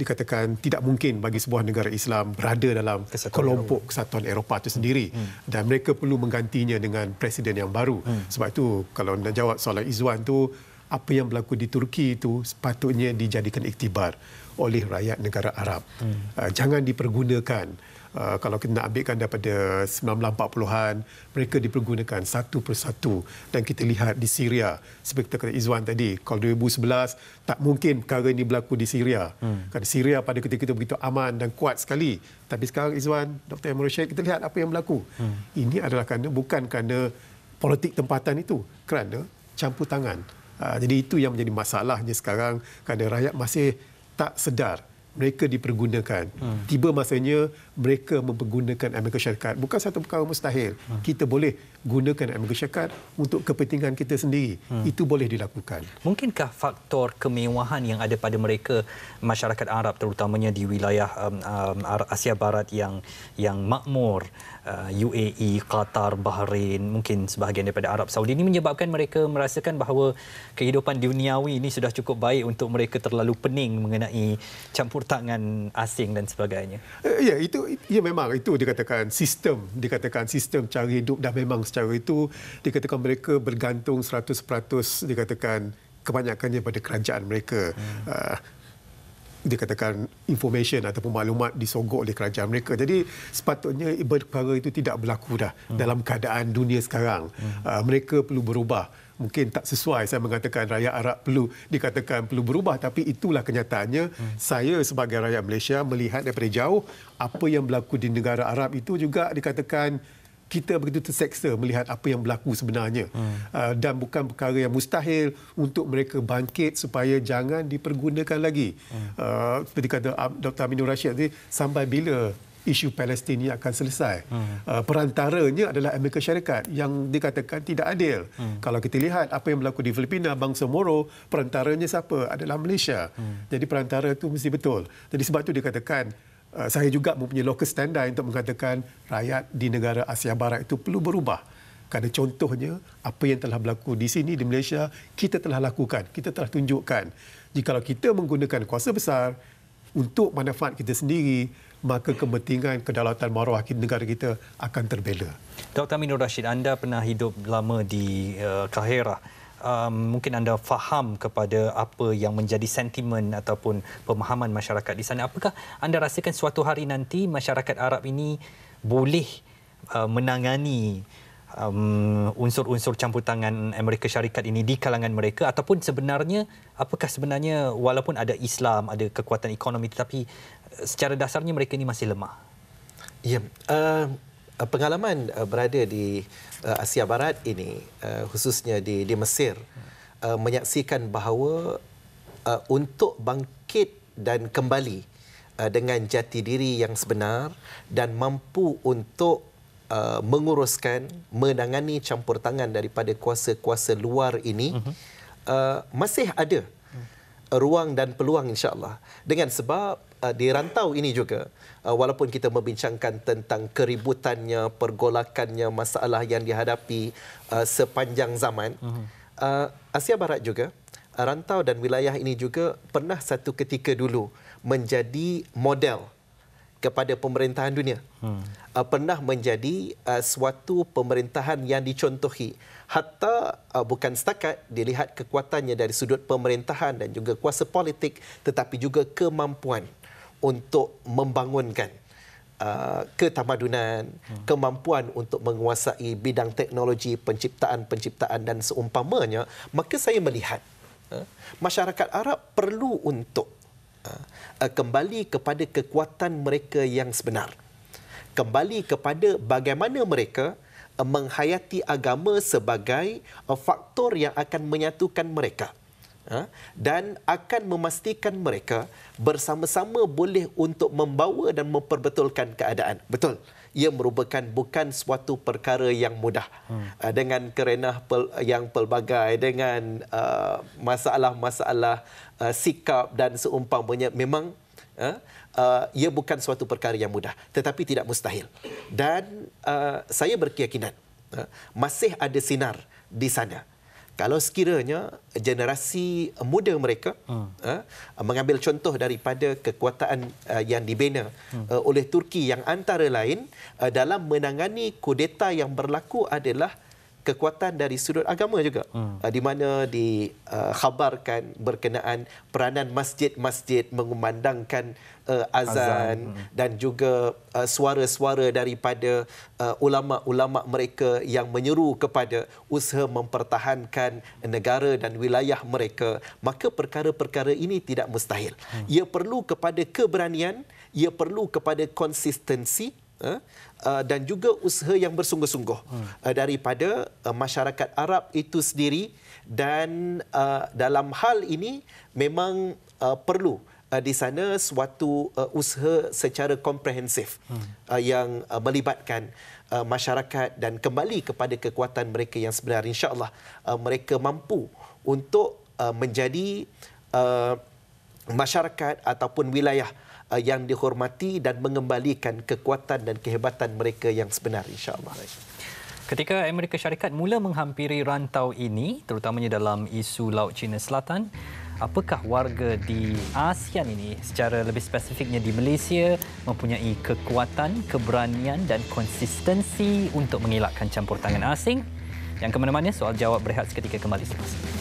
dikatakan tidak mungkin bagi sebuah negara Islam berada dalam kesatuan kelompok Eropa. kesatuan Eropah itu sendiri hmm. dan mereka perlu menggantinya dengan presiden yang baru hmm. sebab itu kalau nak jawab soalan Izwan tu apa yang berlaku di Turki itu sepatutnya dijadikan iktibar oleh rakyat negara Arab hmm. Uh, jangan dipergunakan uh, kalau kita nak ambilkan daripada 1940-an, mereka dipergunakan satu persatu. Dan kita lihat di Syria, seperti kita kata Izwan tadi, kalau 2011, tak mungkin perkara ini berlaku di Syria. Hmm. Kerana Syria pada ketika itu begitu aman dan kuat sekali. Tapi sekarang Izwan, Dr. Emre Syed, kita lihat apa yang berlaku. Hmm. Ini adalah kerana, bukan kerana politik tempatan itu, kerana campur tangan. Uh, jadi itu yang menjadi masalahnya sekarang kerana rakyat masih tak sedar mereka dipergunakan. Hmm. Tiba masanya mereka mempergunakan Amerika Syarikat. Bukan satu perkara mustahil. Hmm. Kita boleh gunakan Amerika Syarikat untuk kepentingan kita sendiri. Hmm. Itu boleh dilakukan. Mungkinkah faktor kemewahan yang ada pada mereka masyarakat Arab terutamanya di wilayah um, um, Asia Barat yang yang makmur uh, UAE, Qatar, Bahrain, mungkin sebahagian daripada Arab Saudi ini menyebabkan mereka merasakan bahawa kehidupan duniawi ini sudah cukup baik untuk mereka terlalu pening mengenai campur tangan asing dan sebagainya. Uh, ya, itu ya memang itu dikatakan sistem dikatakan sistem cara hidup dah memang secara itu dikatakan mereka bergantung 100% dikatakan kebanyakannya pada kerajaan mereka hmm. uh, dikatakan information ataupun maklumat disogok oleh kerajaan mereka. Jadi sepatutnya perkara itu tidak berlaku dah hmm. dalam keadaan dunia sekarang. Hmm. Uh, mereka perlu berubah mungkin tak sesuai saya mengatakan rakyat Arab perlu dikatakan perlu berubah tapi itulah kenyataannya hmm. saya sebagai rakyat Malaysia melihat daripada jauh apa yang berlaku di negara Arab itu juga dikatakan kita begitu terseksa melihat apa yang berlaku sebenarnya hmm. uh, dan bukan perkara yang mustahil untuk mereka bangkit supaya jangan dipergunakan lagi hmm. uh, seperti kata Dr. Aminul Rashid tadi sampai bila isu Palestin yang akan selesai. Hmm. Uh, perantaranya adalah Amerika Syarikat yang dikatakan tidak adil. Hmm. Kalau kita lihat apa yang berlaku di Filipina, bangsa Moro, perantaranya siapa? Adalah Malaysia. Hmm. Jadi perantara itu mesti betul. Jadi sebab itu dikatakan uh, saya juga mempunyai locus standar untuk mengatakan rakyat di negara Asia Barat itu perlu berubah. Kerana contohnya, apa yang telah berlaku di sini, di Malaysia, kita telah lakukan, kita telah tunjukkan. Jika kita menggunakan kuasa besar untuk manfaat kita sendiri, maka kepentingan kedaulatan maruah negara kita akan terbela. Dr. Aminur Rashid, anda pernah hidup lama di eh, Kahirah. um, mungkin anda faham kepada apa yang menjadi sentimen ataupun pemahaman masyarakat di sana. Apakah anda rasakan suatu hari nanti masyarakat Arab ini boleh uh, menangani um, unsur-unsur campur tangan Amerika Syarikat ini di kalangan mereka ataupun sebenarnya apakah sebenarnya walaupun ada Islam, ada kekuatan ekonomi tetapi eh, secara dasarnya mereka ini masih lemah? Ya, uh, pengalaman uh, berada di uh, Asia Barat ini uh, khususnya di, di Mesir uh, menyaksikan bahawa uh, untuk bangkit dan kembali dengan jati diri yang sebenar dan mampu untuk uh, menguruskan, menangani campur tangan daripada kuasa-kuasa luar ini mhm. uh, masih ada ruang dan peluang insyaAllah. Dengan sebab uh, di rantau ini juga, uh, walaupun kita membincangkan tentang keributannya, pergolakannya, masalah yang dihadapi uh, sepanjang zaman, mhm. uh, Asia Barat juga, uh, rantau dan wilayah ini juga pernah satu ketika dulu menjadi model kepada pemerintahan dunia. Hmm. Ah, pernah menjadi uh, suatu pemerintahan yang dicontohi. Hatta uh, bukan setakat dilihat kekuatannya dari sudut pemerintahan dan juga kuasa politik tetapi juga kemampuan untuk membangunkan uh, ketamadunan, hmm. kemampuan untuk menguasai bidang teknologi, penciptaan-penciptaan dan seumpamanya. Maka saya melihat uh, masyarakat Arab perlu untuk Ah, kembali kepada kekuatan mereka yang sebenar. Kembali kepada bagaimana mereka ah, menghayati agama sebagai ah, faktor yang akan menyatukan mereka. dan akan memastikan mereka bersama-sama boleh untuk membawa dan memperbetulkan keadaan. Betul ia merupakan bukan suatu perkara yang mudah hmm. uh, dengan kerenah pel, yang pelbagai dengan ah, masalah-masalah uh, sikap dan seumpamanya memang uh, uh, ia bukan suatu perkara yang mudah tetapi tidak mustahil dan uh, saya berkeyakinan uh, masih ada sinar di sana kalau sekiranya generasi muda mereka hmm. Eh, mengambil contoh daripada kekuatan eh, yang dibina hmm. Eh, oleh Turki yang antara lain dalam menangani kudeta yang berlaku adalah kekuatan dari sudut agama juga hmm. Ah, di mana dikhabarkan uh, berkenaan peranan masjid-masjid mengumandangkan uh, azan, azan. Hmm. dan juga uh, suara-suara daripada uh, ulama-ulama mereka yang menyeru kepada usaha mempertahankan negara dan wilayah mereka maka perkara-perkara ini tidak mustahil hmm. ia perlu kepada keberanian ia perlu kepada konsistensi Eh? Eh, dan juga usaha yang bersungguh-sungguh hmm. eh, daripada masyarakat Arab itu sendiri dan dalam hal ini memang perlu di sana suatu usaha secara komprehensif hmm. yang melibatkan masyarakat dan kembali kepada kekuatan mereka yang sebenar insyaallah mereka mampu untuk menjadi masyarakat ataupun wilayah uh, uh, yang dihormati dan mengembalikan kekuatan dan kehebatan mereka yang sebenar insyaallah. Ketika Amerika Syarikat mula menghampiri rantau ini terutamanya dalam isu Laut Cina Selatan, apakah warga di ASEAN ini secara lebih spesifiknya di Malaysia mempunyai kekuatan, keberanian dan konsistensi untuk mengelakkan campur tangan asing? Yang kemana-mana soal jawab berehat seketika kembali selepas ini.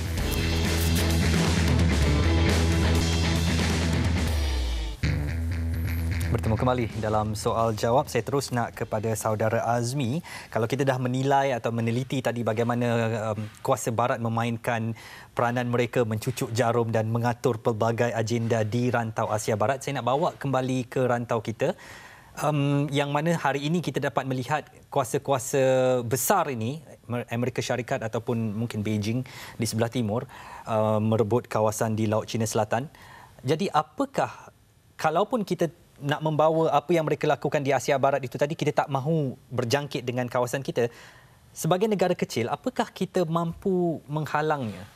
Bertemu kembali dalam soal jawab saya terus nak kepada saudara Azmi. Kalau kita dah menilai atau meneliti tadi bagaimana um, kuasa barat memainkan peranan mereka mencucuk jarum dan mengatur pelbagai agenda di rantau Asia Barat, saya nak bawa kembali ke rantau kita. Um, yang mana hari ini kita dapat melihat kuasa-kuasa besar ini Amerika Syarikat ataupun mungkin Beijing di sebelah timur uh, merebut kawasan di Laut China Selatan. Jadi apakah kalaupun kita nak membawa apa yang mereka lakukan di Asia Barat itu tadi kita tak mahu berjangkit dengan kawasan kita sebagai negara kecil apakah kita mampu menghalangnya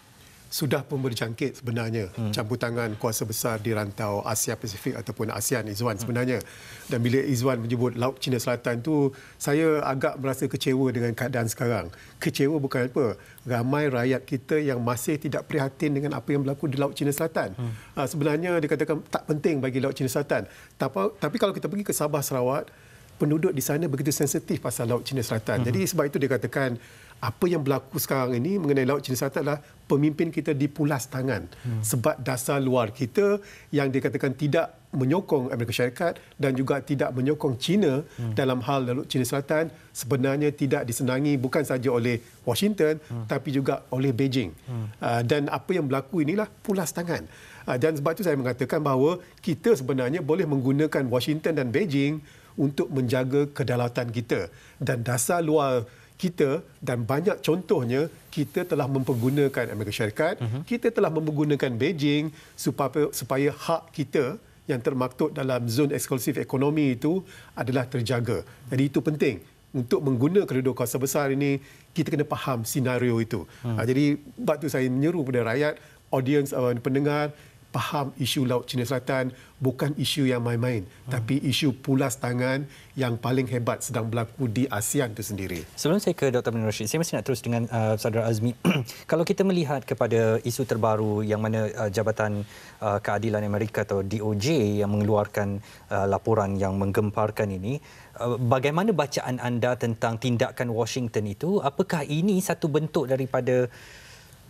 sudah pun berjangkit sebenarnya hmm. campur tangan kuasa besar di rantau Asia Pasifik ataupun ASEAN Izwan sebenarnya. Dan bila Izwan menyebut Laut China Selatan tu saya agak merasa kecewa dengan keadaan sekarang. Kecewa bukan apa. Ramai rakyat kita yang masih tidak prihatin dengan apa yang berlaku di Laut China Selatan. Hmm. Ah, sebenarnya dikatakan tak penting bagi Laut China Selatan. Tapi kalau kita pergi ke Sabah Sarawak penduduk di sana begitu sensitif pasal Laut China Selatan. Hmm. Jadi sebab itu dikatakan apa yang berlaku sekarang ini mengenai Laut Cina Selatan adalah pemimpin kita dipulas tangan hmm. sebab dasar luar kita yang dikatakan tidak menyokong Amerika Syarikat dan juga tidak menyokong China hmm. dalam hal Laut Cina Selatan sebenarnya tidak disenangi bukan saja oleh Washington hmm. tapi juga oleh Beijing. Hmm. Ah, dan apa yang berlaku inilah pulas tangan. Ah, dan sebab itu saya mengatakan bahawa kita sebenarnya boleh menggunakan Washington dan Beijing untuk menjaga kedaulatan kita dan dasar luar kita dan banyak contohnya kita telah mempergunakan Amerika Syarikat, uh-huh. kita telah mempergunakan Beijing supaya supaya hak kita yang termaktub dalam zon eksklusif ekonomi itu adalah terjaga. Jadi itu penting untuk menggunakan kedudukan kuasa besar ini kita kena faham senario itu. Uh-huh. Jadi waktu saya menyeru kepada rakyat, audience, uh, pendengar, faham isu Laut Cina Selatan bukan isu yang main-main hmm. tapi isu pulas tangan yang paling hebat sedang berlaku di ASEAN itu sendiri. Sebelum saya ke Dr. Menur Rashid, saya masih nak terus dengan uh, Saudara Azmi. Kalau kita melihat kepada isu terbaru yang mana uh, Jabatan uh, Keadilan Amerika atau DOJ yang mengeluarkan uh, laporan yang menggemparkan ini, uh, Bagaimana bacaan anda tentang tindakan Washington itu? Apakah ini satu bentuk daripada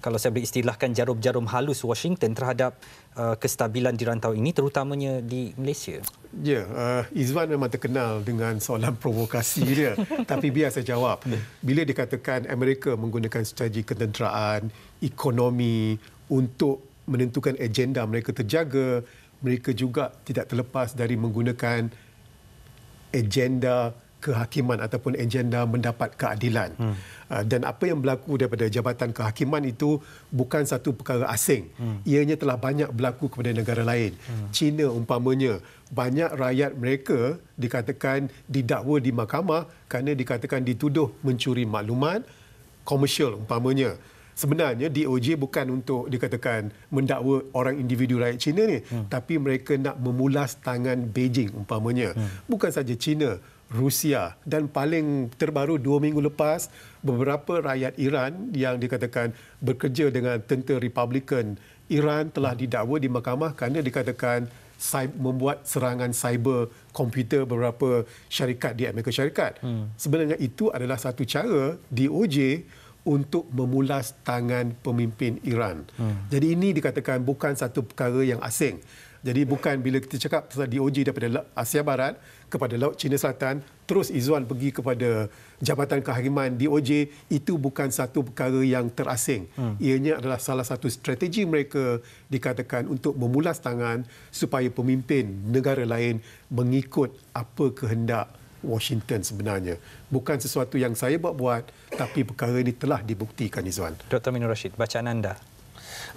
kalau saya boleh istilahkan jarum-jarum halus Washington terhadap uh, kestabilan di rantau ini terutamanya di Malaysia. Ya, yeah, uh, Izwan memang terkenal dengan soalan provokasi dia. Tapi biar saya jawab. Ya. Bila dikatakan Amerika menggunakan strategi ketenteraan, ekonomi untuk menentukan agenda mereka terjaga, mereka juga tidak terlepas dari menggunakan agenda kehakiman ataupun agenda mendapat keadilan. Hmm. Ah, dan apa yang berlaku daripada jabatan kehakiman itu bukan satu perkara asing. Hmm. Ianya telah banyak berlaku kepada negara lain. Hmm. China umpamanya, banyak rakyat mereka dikatakan didakwa di mahkamah kerana dikatakan dituduh mencuri maklumat komersial umpamanya. Sebenarnya DOJ bukan untuk dikatakan mendakwa orang individu rakyat China ni hmm. tapi mereka nak memulas tangan Beijing umpamanya hmm. bukan saja China Rusia dan paling terbaru dua minggu lepas beberapa rakyat Iran yang dikatakan bekerja dengan tentera Republikan Iran telah didakwa di mahkamah kerana dikatakan membuat serangan cyber komputer beberapa syarikat di Amerika Syarikat. Hmm. Sebenarnya itu adalah satu cara DOJ untuk memulas tangan pemimpin Iran. Hmm. Jadi ini dikatakan bukan satu perkara yang asing. Jadi bukan bila kita cakap pasal DOJ daripada Asia Barat kepada Laut Cina Selatan, terus Izzuan pergi kepada Jabatan Kehakiman DOJ, itu bukan satu perkara yang terasing. Hmm. Ianya adalah salah satu strategi mereka dikatakan untuk memulas tangan supaya pemimpin negara lain mengikut apa kehendak Washington sebenarnya. Bukan sesuatu yang saya buat-buat, tapi perkara ini telah dibuktikan, Izzuan. Dr. Minur Rashid, bacaan anda.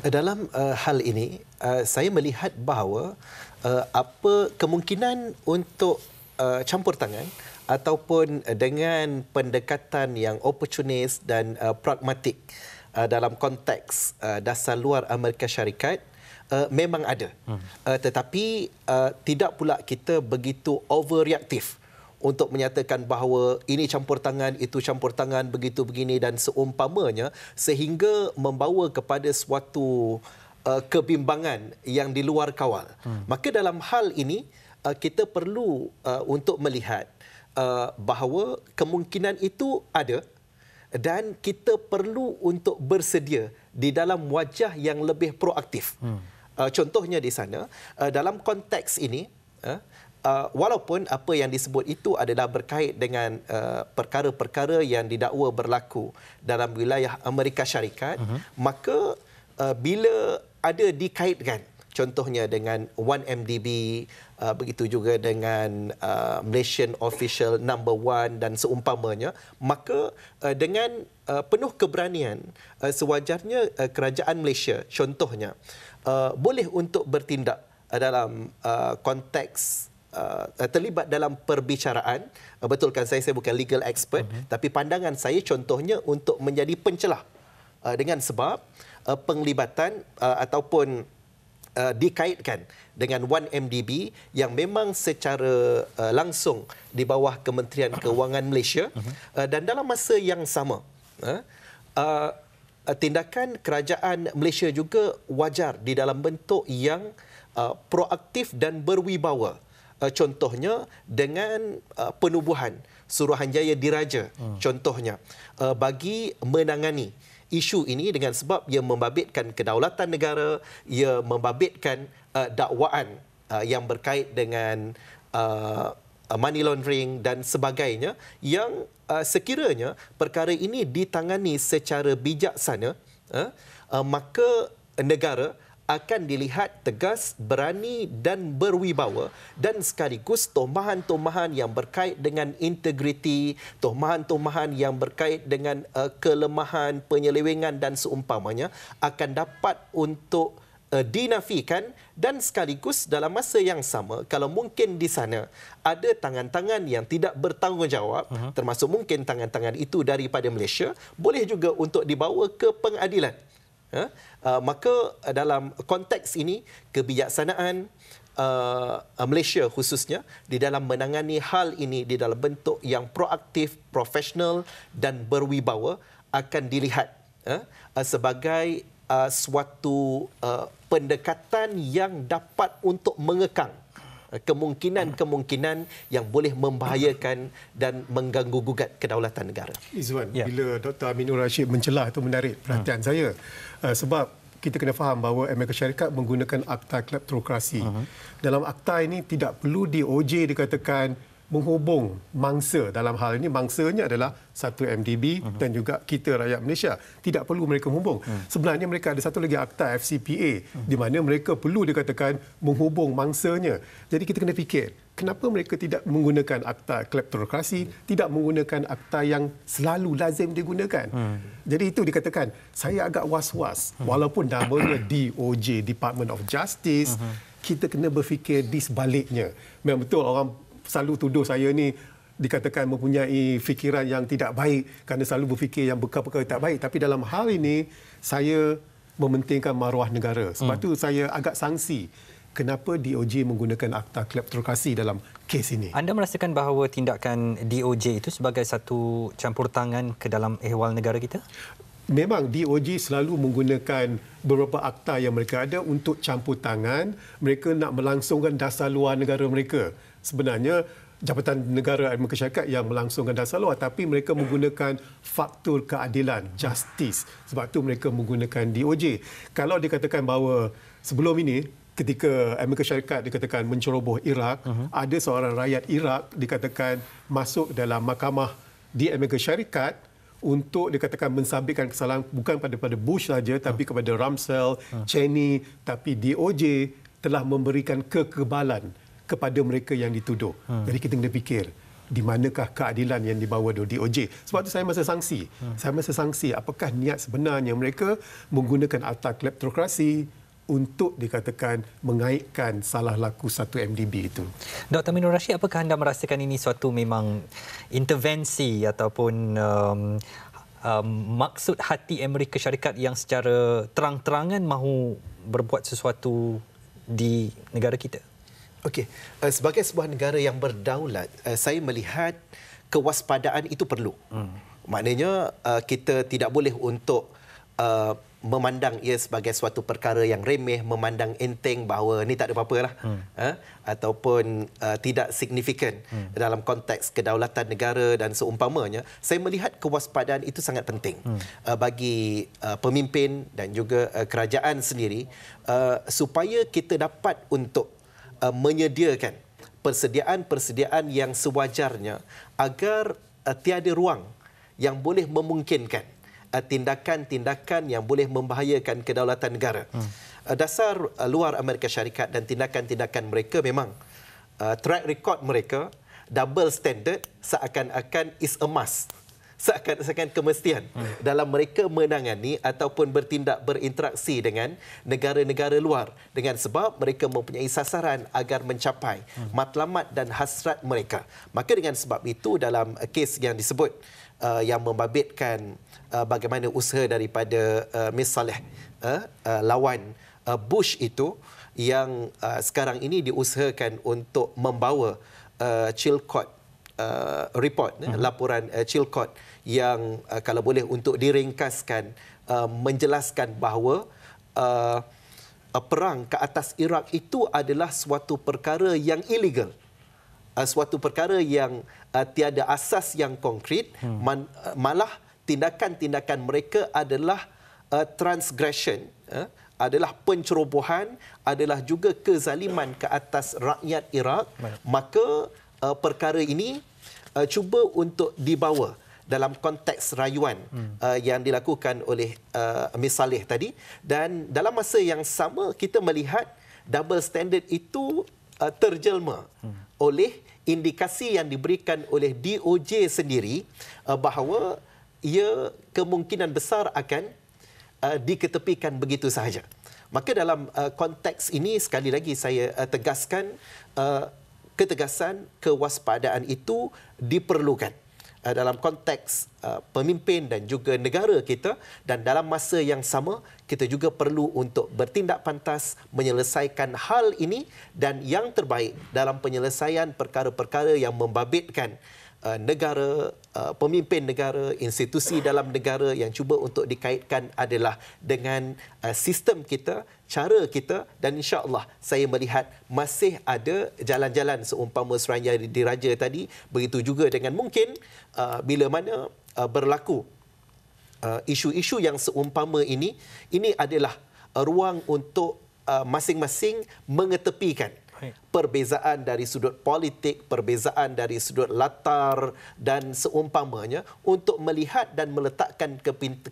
Eh, dalam uh, hal ini, uh, saya melihat bahawa uh, apa kemungkinan untuk uh, campur tangan ataupun dengan pendekatan yang opportunis dan uh, pragmatik uh, dalam konteks uh, dasar luar Amerika Syarikat uh, memang ada. Uh, tetapi uh, tidak pula kita begitu overreactive untuk menyatakan bahawa ini campur tangan, itu campur tangan, begitu begini dan seumpamanya sehingga membawa kepada suatu uh, kebimbangan yang di luar kawal. Hmm. Maka dalam hal ini uh, kita perlu uh, untuk melihat uh, bahawa kemungkinan itu ada dan kita perlu untuk bersedia di dalam wajah yang lebih proaktif. Hmm. Uh, contohnya di sana uh, dalam konteks ini uh, uh, walaupun apa yang disebut itu adalah berkait dengan uh, perkara-perkara yang didakwa berlaku dalam wilayah Amerika Syarikat, uh-huh. maka uh, bila ada dikaitkan contohnya dengan 1MDB uh, begitu juga dengan uh, Malaysian official number One dan seumpamanya maka uh, dengan uh, penuh keberanian uh, sewajarnya uh, kerajaan Malaysia contohnya uh, boleh untuk bertindak uh, dalam uh, konteks Uh, uh, terlibat dalam perbicaraan uh, betulkan saya saya bukan legal expert uh-huh. tapi pandangan saya contohnya untuk menjadi pencelah uh, dengan sebab uh, penglibatan uh, ataupun uh, dikaitkan dengan 1MDB yang memang secara uh, langsung di bawah Kementerian Kewangan Malaysia uh-huh. uh, dan dalam masa yang sama uh, uh, uh, tindakan kerajaan Malaysia juga wajar di dalam bentuk yang uh, proaktif dan berwibawa Uh, contohnya dengan uh, penubuhan Suruhanjaya diraja hmm. contohnya uh, bagi menangani isu ini dengan sebab ia membabitkan kedaulatan negara ia membabitkan uh, dakwaan uh, yang berkait dengan uh, uh money laundering dan sebagainya yang uh, sekiranya perkara ini ditangani secara bijaksana uh, uh, maka negara akan dilihat tegas, berani dan berwibawa dan sekaligus tomahan-tomahan yang berkait dengan integriti, tomahan-tomahan yang berkait dengan uh, kelemahan, penyelewengan dan seumpamanya akan dapat untuk uh, dinafikan dan sekaligus dalam masa yang sama kalau mungkin di sana ada tangan-tangan yang tidak bertanggungjawab uh-huh. termasuk mungkin tangan-tangan itu daripada Malaysia boleh juga untuk dibawa ke pengadilan. Huh? Eh, Uh, maka uh, dalam konteks ini kebijaksanaan uh, uh, Malaysia khususnya di dalam menangani hal ini di dalam bentuk yang proaktif, profesional dan berwibawa akan dilihat uh, sebagai uh, suatu uh, pendekatan yang dapat untuk mengekang kemungkinan-kemungkinan yang boleh membahayakan dan mengganggu gugat kedaulatan negara. Izwan, ya. bila Dr. Aminul Rashid mencelah itu menarik perhatian ha. saya uh, sebab kita kena faham bahawa Amerika Syarikat menggunakan akta kleptokrasi. Uh-huh. Dalam akta ini tidak perlu di OJ dikatakan menghubung mangsa dalam hal ini mangsanya adalah satu MDB uh-huh. Mhm. dan juga kita rakyat Malaysia tidak perlu mereka menghubung uh-huh. sebenarnya mereka ada satu lagi akta FCPA uh-huh. Hmm. di mana mereka perlu dikatakan menghubung mangsanya jadi kita kena fikir kenapa mereka tidak menggunakan akta kleptokrasi uh-huh. tidak menggunakan akta yang selalu lazim digunakan uh-huh. jadi itu dikatakan saya agak was-was uh-huh. walaupun namanya DOJ Department of Justice uh-huh. kita kena berfikir di sebaliknya memang betul orang selalu tuduh saya ni dikatakan mempunyai fikiran yang tidak baik kerana selalu berfikir yang bekal-bekal tak baik tapi dalam hal ini saya mementingkan maruah negara sebab hmm. tu saya agak sangsi kenapa DOJ menggunakan akta kleptokrasi dalam kes ini anda merasakan bahawa tindakan DOJ itu sebagai satu campur tangan ke dalam ehwal negara kita memang DOJ selalu menggunakan beberapa akta yang mereka ada untuk campur tangan mereka nak melangsungkan dasar luar negara mereka sebenarnya Jabatan Negara Amerika Syarikat yang melangsungkan dasar luar tapi mereka menggunakan faktor keadilan, justice. Sebab itu mereka menggunakan DOJ. Kalau dikatakan bahawa sebelum ini ketika Amerika Syarikat dikatakan menceroboh Iraq, uh-huh. ada seorang rakyat Iraq dikatakan masuk dalam mahkamah di Amerika Syarikat untuk dikatakan mensabitkan kesalahan bukan pada pada Bush saja tapi ah. kepada Ramsel, ah. Cheney tapi DOJ telah memberikan kekebalan kepada mereka yang dituduh. Hmm. Jadi kita kena fikir di manakah keadilan yang dibawa oleh DOJ. Sebab itu saya masa sanksi. Hmm. Ha. Saya masa sanksi apakah niat sebenarnya mereka menggunakan akta kleptokrasi untuk dikatakan mengaitkan salah laku satu MDB itu. Dr. Minor Rashid, apakah anda merasakan ini suatu memang intervensi ataupun um, um, maksud hati Amerika Syarikat yang secara terang-terangan mahu berbuat sesuatu di negara kita? Okey, uh, sebagai sebuah negara yang berdaulat, uh, saya melihat kewaspadaan itu perlu. Hmm. Maknanya uh, kita tidak boleh untuk uh, memandang ia sebagai suatu perkara yang remeh, memandang enteng bahawa ini tak ada apa-apalah. Hmm. Uh, ataupun uh, tidak signifikan hmm. dalam konteks kedaulatan negara dan seumpamanya. Saya melihat kewaspadaan itu sangat penting hmm. uh, bagi uh, pemimpin dan juga uh, kerajaan sendiri uh, supaya kita dapat untuk uh, menyediakan persediaan-persediaan yang sewajarnya agar uh, tiada ruang yang boleh memungkinkan uh, tindakan-tindakan yang boleh membahayakan kedaulatan negara. Hmm. Uh, dasar uh, luar Amerika Syarikat dan tindakan-tindakan mereka memang uh, track record mereka double standard seakan-akan is a must seakan-akan kemestian hmm. dalam mereka menangani ataupun bertindak berinteraksi dengan negara-negara luar dengan sebab mereka mempunyai sasaran agar mencapai hmm. matlamat dan hasrat mereka. Maka dengan sebab itu dalam eh, kes yang disebut uh, yang membabitkan uh, bagaimana usaha daripada uh, Miss Saleh uh, uh, lawan uh, Bush itu yang uh, sekarang ini diusahakan untuk membawa uh, Chilcot uh, report, hmm. laporan uh, Chilcot yang uh, kalau boleh untuk diringkaskan uh, menjelaskan bahawa uh, uh, perang ke atas Iraq itu adalah suatu perkara yang illegal. Uh, suatu perkara yang uh, tiada asas yang konkret hmm. man, uh, malah tindakan-tindakan mereka adalah uh, transgression uh, adalah pencerobohan adalah juga kezaliman ke atas rakyat Iraq maka uh, perkara ini uh, cuba untuk dibawa dalam konteks rayuan hmm. uh, yang dilakukan oleh uh, Miss Saleh tadi dan dalam masa yang sama kita melihat double standard itu uh, terjelma hmm. oleh indikasi yang diberikan oleh DOJ sendiri uh, bahawa ia kemungkinan besar akan uh, diketepikan begitu sahaja. Maka dalam uh, konteks ini sekali lagi saya uh, tegaskan uh, ketegasan kewaspadaan itu diperlukan uh, dalam konteks uh, pemimpin dan juga negara kita dan dalam masa yang sama kita juga perlu untuk bertindak pantas menyelesaikan hal ini dan yang terbaik dalam penyelesaian perkara-perkara yang membabitkan Uh, negara, uh, pemimpin negara, institusi dalam negara yang cuba untuk dikaitkan adalah dengan uh, sistem kita, cara kita dan insya-Allah saya melihat masih ada jalan-jalan seumpama Seraya Diraja tadi, begitu juga dengan mungkin bila mana berlaku isu-isu yang seumpama ini, ini adalah ruang untuk masing-masing mengetepikan perbezaan dari sudut politik, perbezaan dari sudut latar dan seumpamanya untuk melihat dan meletakkan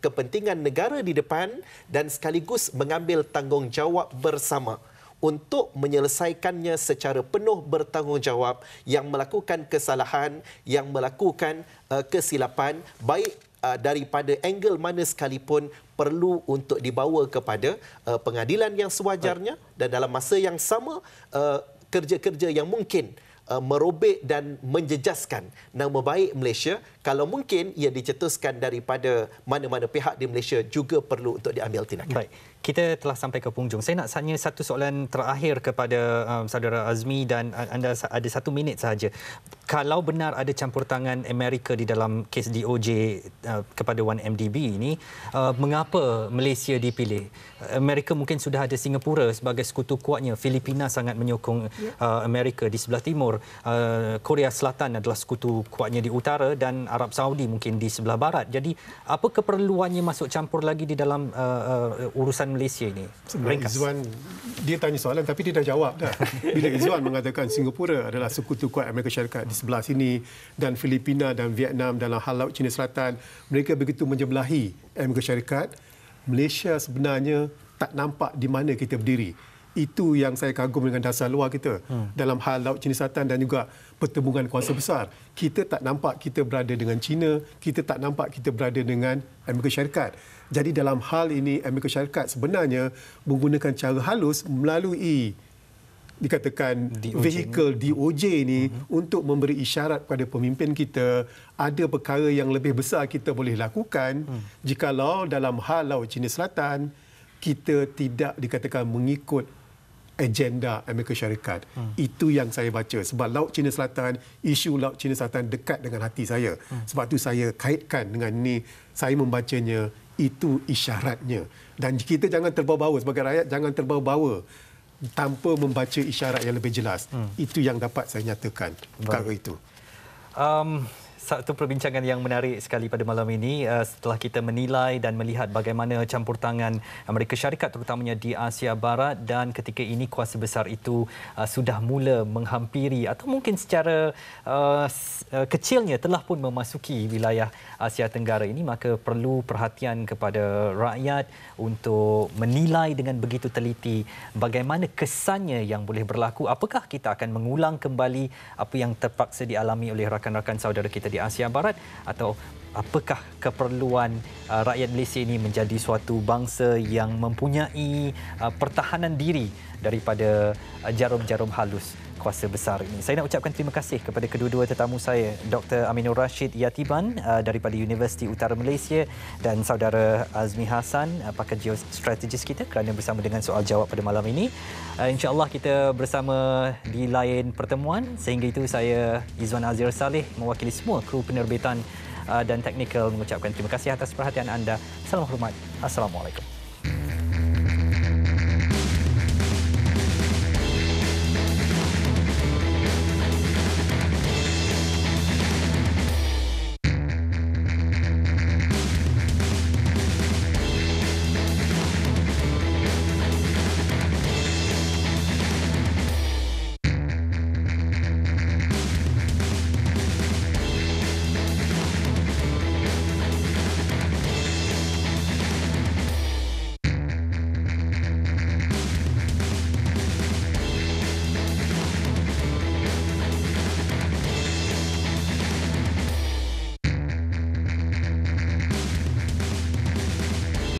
kepentingan negara di depan dan sekaligus mengambil tanggungjawab bersama untuk menyelesaikannya secara penuh bertanggungjawab yang melakukan kesalahan, yang melakukan eh, kesilapan baik uh, daripada angle mana sekalipun perlu untuk dibawa kepada uh, pengadilan yang sewajarnya Baik. dan dalam masa yang sama uh, kerja-kerja yang mungkin uh, merobek dan menjejaskan nama baik Malaysia kalau mungkin ia dicetuskan daripada mana-mana pihak di Malaysia juga perlu untuk diambil tindakan. Baik kita telah sampai ke punjung. Saya nak tanya satu soalan terakhir kepada um, saudara Azmi dan anda ada satu minit sahaja. Kalau benar ada campur tangan Amerika di dalam kes DOJ uh, kepada 1MDB ini, uh, mengapa Malaysia dipilih? Amerika mungkin sudah ada Singapura sebagai sekutu kuatnya. Filipina sangat menyokong uh, ya. Amerika di sebelah timur. Uh, Korea Selatan adalah sekutu kuatnya di utara dan Arab Saudi mungkin di sebelah barat. Jadi apa keperluannya masuk campur lagi di dalam uh, uh, urusan Malaysia ini. Sebenarnya Izzuan, dia tanya soalan tapi dia dah jawab dah. Bila Izzuan mengatakan Singapura adalah sekutu kuat Amerika Syarikat di sebelah sini dan Filipina dan Vietnam dalam hal laut China Selatan, mereka begitu menjebelahi Amerika Syarikat, Malaysia sebenarnya tak nampak di mana kita berdiri. Itu yang saya kagum dengan dasar luar kita. Hmm. Dalam hal laut China Selatan dan juga pertembungan kuasa besar. Kita tak nampak kita berada dengan China. Kita tak nampak kita berada dengan Amerika Syarikat. Jadi dalam hal ini Amerika Syarikat sebenarnya menggunakan cara halus melalui dikatakan DOJ vehicle ini. DOJ ini uh-huh. untuk memberi isyarat kepada pemimpin kita ada perkara yang lebih besar kita boleh lakukan uh-huh. jikalau dalam hal Laut Cina Selatan kita tidak dikatakan mengikut agenda Amerika Syarikat. Uh-huh. Itu yang saya baca sebab Laut Cina Selatan, isu Laut Cina Selatan dekat dengan hati saya. Uh-huh. Sebab tu saya kaitkan dengan ini saya membacanya itu isyaratnya dan kita jangan terbawa-bawa sebagai rakyat jangan terbawa-bawa tanpa membaca isyarat yang lebih jelas hmm. itu yang dapat saya nyatakan perkara itu um satu perbincangan yang menarik sekali pada malam ini uh, setelah kita menilai dan melihat bagaimana campur tangan Amerika Syarikat terutamanya di Asia Barat dan ketika ini kuasa besar itu uh, sudah mula menghampiri atau mungkin secara uh, kecilnya telah pun memasuki wilayah Asia Tenggara ini maka perlu perhatian kepada rakyat untuk menilai dengan begitu teliti bagaimana kesannya yang boleh berlaku apakah kita akan mengulang kembali apa yang terpaksa dialami oleh rakan-rakan saudara kita di Asia Barat atau apakah keperluan uh, rakyat Malaysia ini menjadi suatu bangsa yang mempunyai uh, pertahanan diri daripada uh, jarum-jarum halus kuasa besar ini. Saya nak ucapkan terima kasih kepada kedua-dua tetamu saya, Dr. Aminur Rashid Yatiban uh, daripada Universiti Utara Malaysia dan saudara Azmi Hasan, uh, pakar geostrategis kita kerana bersama dengan soal jawab pada malam ini. Uh, InsyaAllah kita bersama di lain pertemuan. Sehingga itu saya Izwan Azir Saleh mewakili semua kru penerbitan dan teknikal mengucapkan terima kasih atas perhatian anda. Salam hormat. Assalamualaikum.